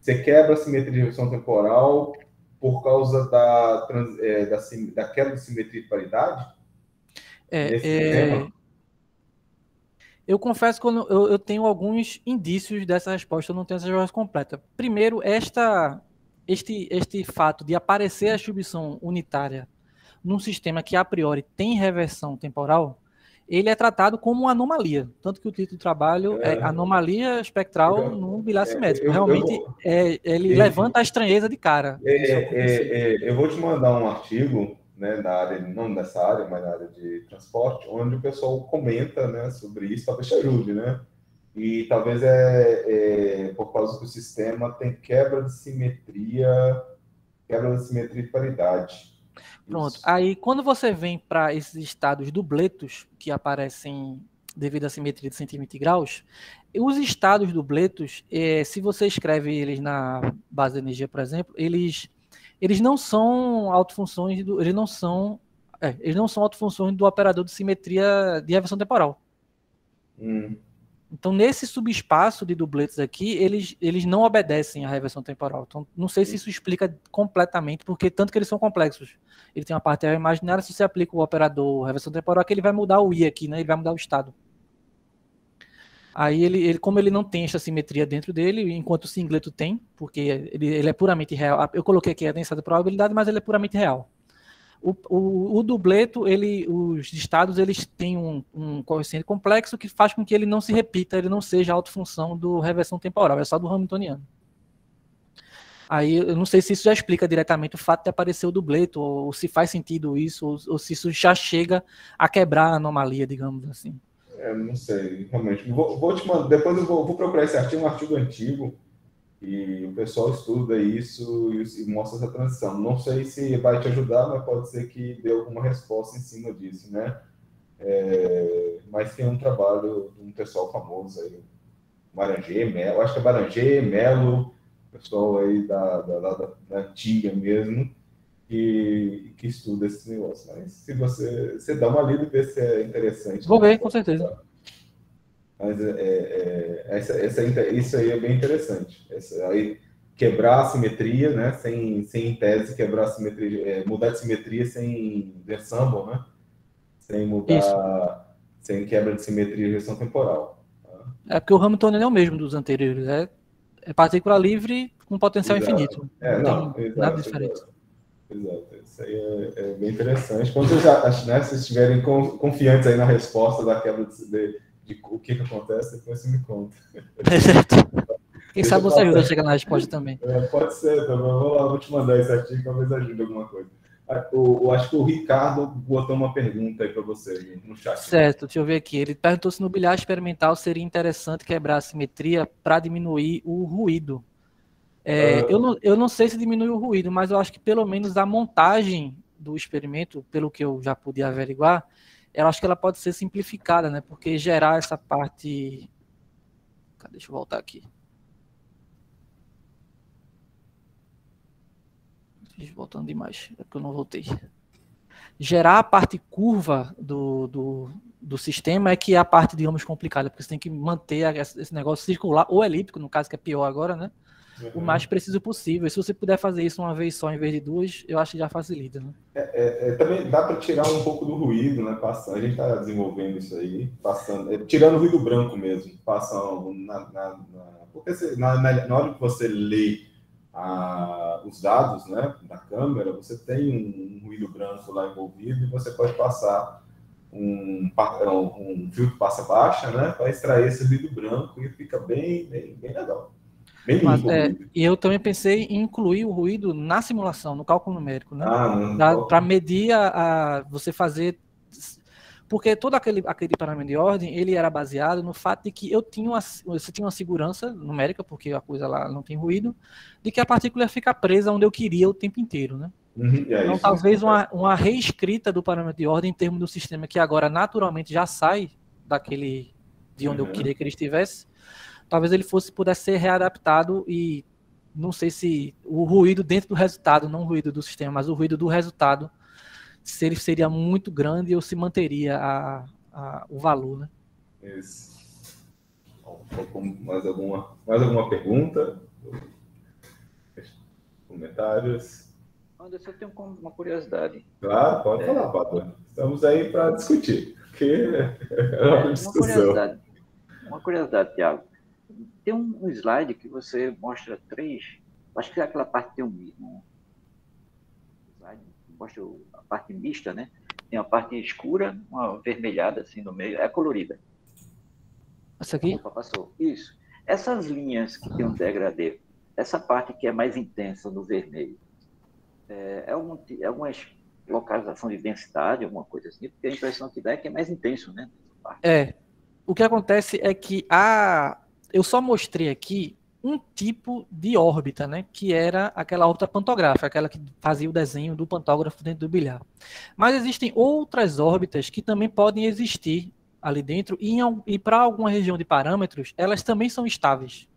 você quebra a simetria de reversão temporal por causa da, trans, é, da, da, de simetria e paridade? É, é... Eu confesso que eu, eu, tenho alguns indícios dessa resposta, eu não tenho essa resposta completa. Primeiro, esta, este, este fato de aparecer a subição unitária num sistema que a priori tem reversão temporal, ele é tratado como uma anomalia. Tanto que o título do trabalho é, é Anomalia Espectral eu, no Bilar Simétrico. É, Realmente, vou, é, ele levanta a estranheza de cara. É, é, é, eu vou te mandar um artigo né, na área, não dessa área, mas na área de transporte, onde o pessoal comenta né, sobre isso, talvez ajude, né? E talvez é, por causa que o sistema tem quebra de simetria, quebra de simetria e paridade. Pronto. Isso. Aí, quando você vem para esses estados dubletos, que aparecem devido à simetria de 120 graus, os estados dubletos, é, se você escreve eles na base de energia, por exemplo, eles, eles não são autofunções, do, eles não são é, eles não são autofunções do operador de simetria de reversão temporal. Hum. Então, nesse subespaço de dubletes aqui, eles, eles não obedecem à reversão temporal. Então, não sei se isso explica completamente, porque tanto que eles são complexos. Ele tem uma parte imaginária, se você aplica o operador reversão temporal, é que ele vai mudar o i aqui, né? Ele vai mudar o estado. Aí ele, ele, como ele não tem essa simetria dentro dele, enquanto o singleto tem, porque ele, ele é puramente real. Eu coloquei aqui a densidade de probabilidade, mas ele é puramente real. O, o, o dubleto, ele, os estados, eles têm um, um coeficiente complexo que faz com que ele não se repita, ele não seja autofunção do reversão temporal, é só do Hamiltoniano. Aí eu não sei se isso já explica diretamente o fato de aparecer o dubleto, ou, ou se faz sentido isso, ou, ou, se isso já chega a quebrar a anomalia, digamos assim. É, não sei, realmente. Vou, vou te mandar, depois eu vou, vou procurar esse artigo, um artigo antigo, e o pessoal estuda isso e, mostra essa transição. Não sei se vai te ajudar, mas pode ser que dê alguma resposta em cima disso, né? É, mas tem um trabalho de um pessoal famoso aí, Barangê, Melo, acho que é Barangê, Melo, pessoal aí da, da, da, da antiga mesmo, que, que estuda esse negócio. Mas se você, você dá uma lida e vê se é interessante. Vou ver, com certeza. Mas é, é, é, essa, essa, isso aí é bem interessante. Essa, aí, quebrar a simetria, né? Sem, sem tese quebrar a simetria, é, mudar de simetria sem ensemble, né? Sem mudar, Isso. sem quebra de simetria e gestão temporal. Tá? É porque o Hamilton não é o mesmo dos anteriores, é, é partícula livre com potencial exato. infinito. É, não, não exato, nada diferente. Exato. isso aí é, é, bem interessante. Quando vocês, né, vocês estiverem confiantes aí na resposta da quebra de, de de o que, que acontece, depois você me conta. Quem sabe você ajuda a chegar na resposta também. É, pode ser, tá? vou lá, vou te mandar esse artigo, talvez ajude alguma coisa. Eu, ah, acho que o Ricardo botou uma pergunta aí para você no chat. Certo, deixa eu ver aqui. Ele perguntou se no bilhar experimental seria interessante quebrar a simetria para diminuir o ruído. É, uh... eu, não, eu não sei se diminui o ruído, mas eu acho que pelo menos a montagem do experimento, pelo que eu já podia averiguar, eu acho que ela pode ser simplificada, né? Porque gerar essa parte. Deixa eu voltar aqui. Voltando demais, é porque eu não voltei. Gerar a parte curva do, do, do sistema é que é a parte, digamos, complicada, porque você tem que manter esse negócio circular ou elíptico, no caso que é pior agora, né? uhum. o mais preciso possível. Se você puder fazer isso uma vez só em vez de duas, eu acho que já facilita. Né? É, é, é, também dá para tirar um pouco do ruído, né? passando a gente está desenvolvendo isso aí, passando, é, tirando o ruído branco mesmo, passando na, na, na porque você, na, na, hora que você lê a, os dados, né, da câmera, você tem um, um ruído branco lá envolvido e você pode passar um, um, um filtro passa baixa, né, para extrair esse ruído branco e fica bem, bem, bem legal é, e eu também pensei em incluir o ruído na simulação, no cálculo numérico, né? Ah, Para medir a, a, você fazer. Porque todo aquele, aquele parâmetro de ordem ele era baseado no fato de que eu tinha uma, você tinha uma segurança numérica, porque a coisa lá não tem ruído, de que a partícula ia ficar presa onde eu queria o tempo inteiro, né? Uhum, é então, talvez uma, uma reescrita do parâmetro de ordem em termos do sistema que agora naturalmente já sai daquele de onde uhum. eu queria que ele estivesse, talvez ele fosse pudesse ser readaptado e não sei se o ruído dentro do resultado, não o ruído do sistema, mas o ruído do resultado, se ele seria muito grande ou se manteria a, a, o valor, né? Isso. Mais alguma, mais alguma pergunta? Comentários? Anderson, eu tenho uma curiosidade. Claro, pode é... falar, Padre. Estamos aí para discutir, que é uma, é, uma discussão. Curiosidade. Uma curiosidade, Tiago tem um slide que você mostra três, acho que é aquela parte tem um, né? um slide mostra a parte mista, né? Tem uma parte escura, uma avermelhada assim no meio, é colorida. Essa aqui? Opa, passou. Isso. Essas linhas que tem um degradê, essa parte que é mais intensa no vermelho, é, é, algum, é alguma localização de densidade, alguma coisa assim, porque a impressão que dá é que é mais intenso, né? É. O que acontece é que a eu só mostrei aqui um tipo de órbita, né, que era aquela órbita pantográfica, aquela que fazia o desenho do pantógrafo dentro do bilhar. Mas existem outras órbitas que também podem existir ali dentro e, e para alguma região de parâmetros, elas também são estáveis.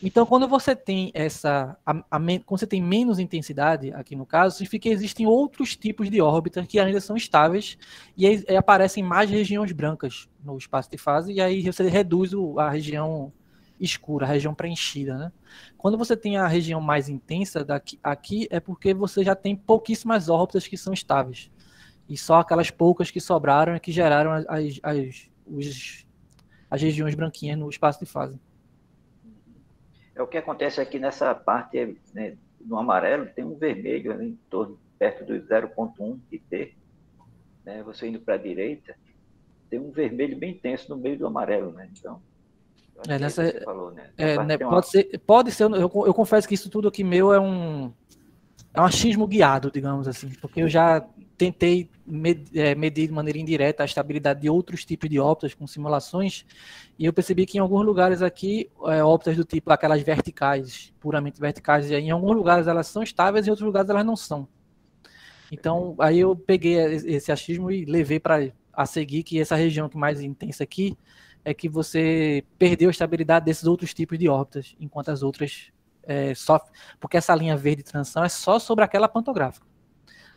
Então, quando você tem essa, a, a, quando você tem menos intensidade, aqui no caso, significa que existem outros tipos de órbita que ainda são estáveis e aí, aí aparecem mais regiões brancas no espaço de fase e aí você reduz o, a região escura, a região preenchida, né? Quando você tem a região mais intensa daqui, aqui é porque você já tem pouquíssimas órbitas que são estáveis e só aquelas poucas que sobraram é que geraram as, as, as, os, as regiões branquinhas no espaço de fase. É o que acontece aqui nessa parte é, né, no amarelo, tem um vermelho ali em torno, perto do 0.1 IP. Né, você indo para a direita, tem um vermelho bem intenso no meio do amarelo, né? Então. É, é nessa, falou, né? É, né pode, uma... ser, pode ser, eu, eu confesso que isso tudo aqui meu é um, é um achismo guiado, digamos assim, porque eu já tentei é, medir de maneira indireta a estabilidade de outros tipos de ópticas com simulações e eu percebi que em alguns lugares aqui é, ópticas do tipo aquelas verticais, puramente verticais, em alguns lugares elas são estáveis e em outros lugares elas não são. Então aí eu peguei esse achismo e levei para a seguir que essa região que mais intensa aqui é que você perdeu a estabilidade desses outros tipos de órbitas, enquanto as outras é, sofrem, porque essa linha verde de transição é só sobre aquela pantográfica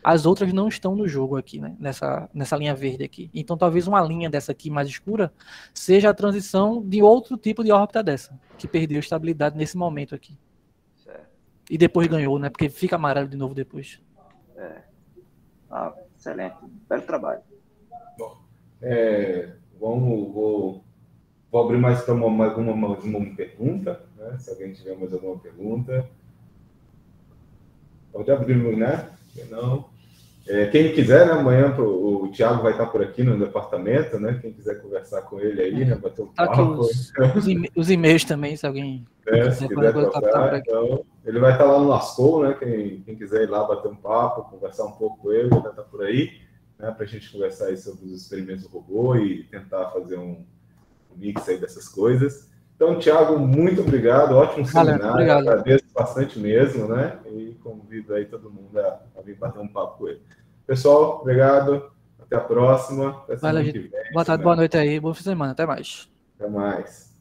as outras não estão no jogo aqui, né? Nessa, nessa linha verde aqui. Então talvez uma linha dessa aqui mais escura seja a transição de outro tipo de órbita dessa, que perdeu estabilidade nesse momento aqui. Certo. E depois ganhou, né? Porque fica amarelo de novo depois. É. Ah, excelente. Belo trabalho. Bom, é, vamos, vou, vou abrir mais, uma, mais uma, mais uma pergunta, né? Se alguém tiver mais alguma pergunta. Pode abrir, né? não. É, quem quiser, né, amanhã o, o Thiago vai estar por aqui no departamento, né? Quem quiser conversar com ele aí, né? Bater um tá papo. Os, os e-mails também, se alguém é, quiser, se quiser tá, tá conversar, então, ele vai estar lá no Lascou, né? Quem, quem quiser ir lá bater um papo, conversar um pouco com ele, vai estar por aí, né? Para a gente conversar aí sobre os experimentos do robô e tentar fazer um, um mix aí dessas coisas. Então, Tiago, muito obrigado, ótimo Valeu, seminário, obrigado. agradeço bastante mesmo, né? E convido aí todo mundo a, a vir bater um papo com ele. Pessoal, obrigado, até a próxima. Até Valeu, gente. Vem, boa tarde, né? boa noite aí, boa semana, até mais. Até mais.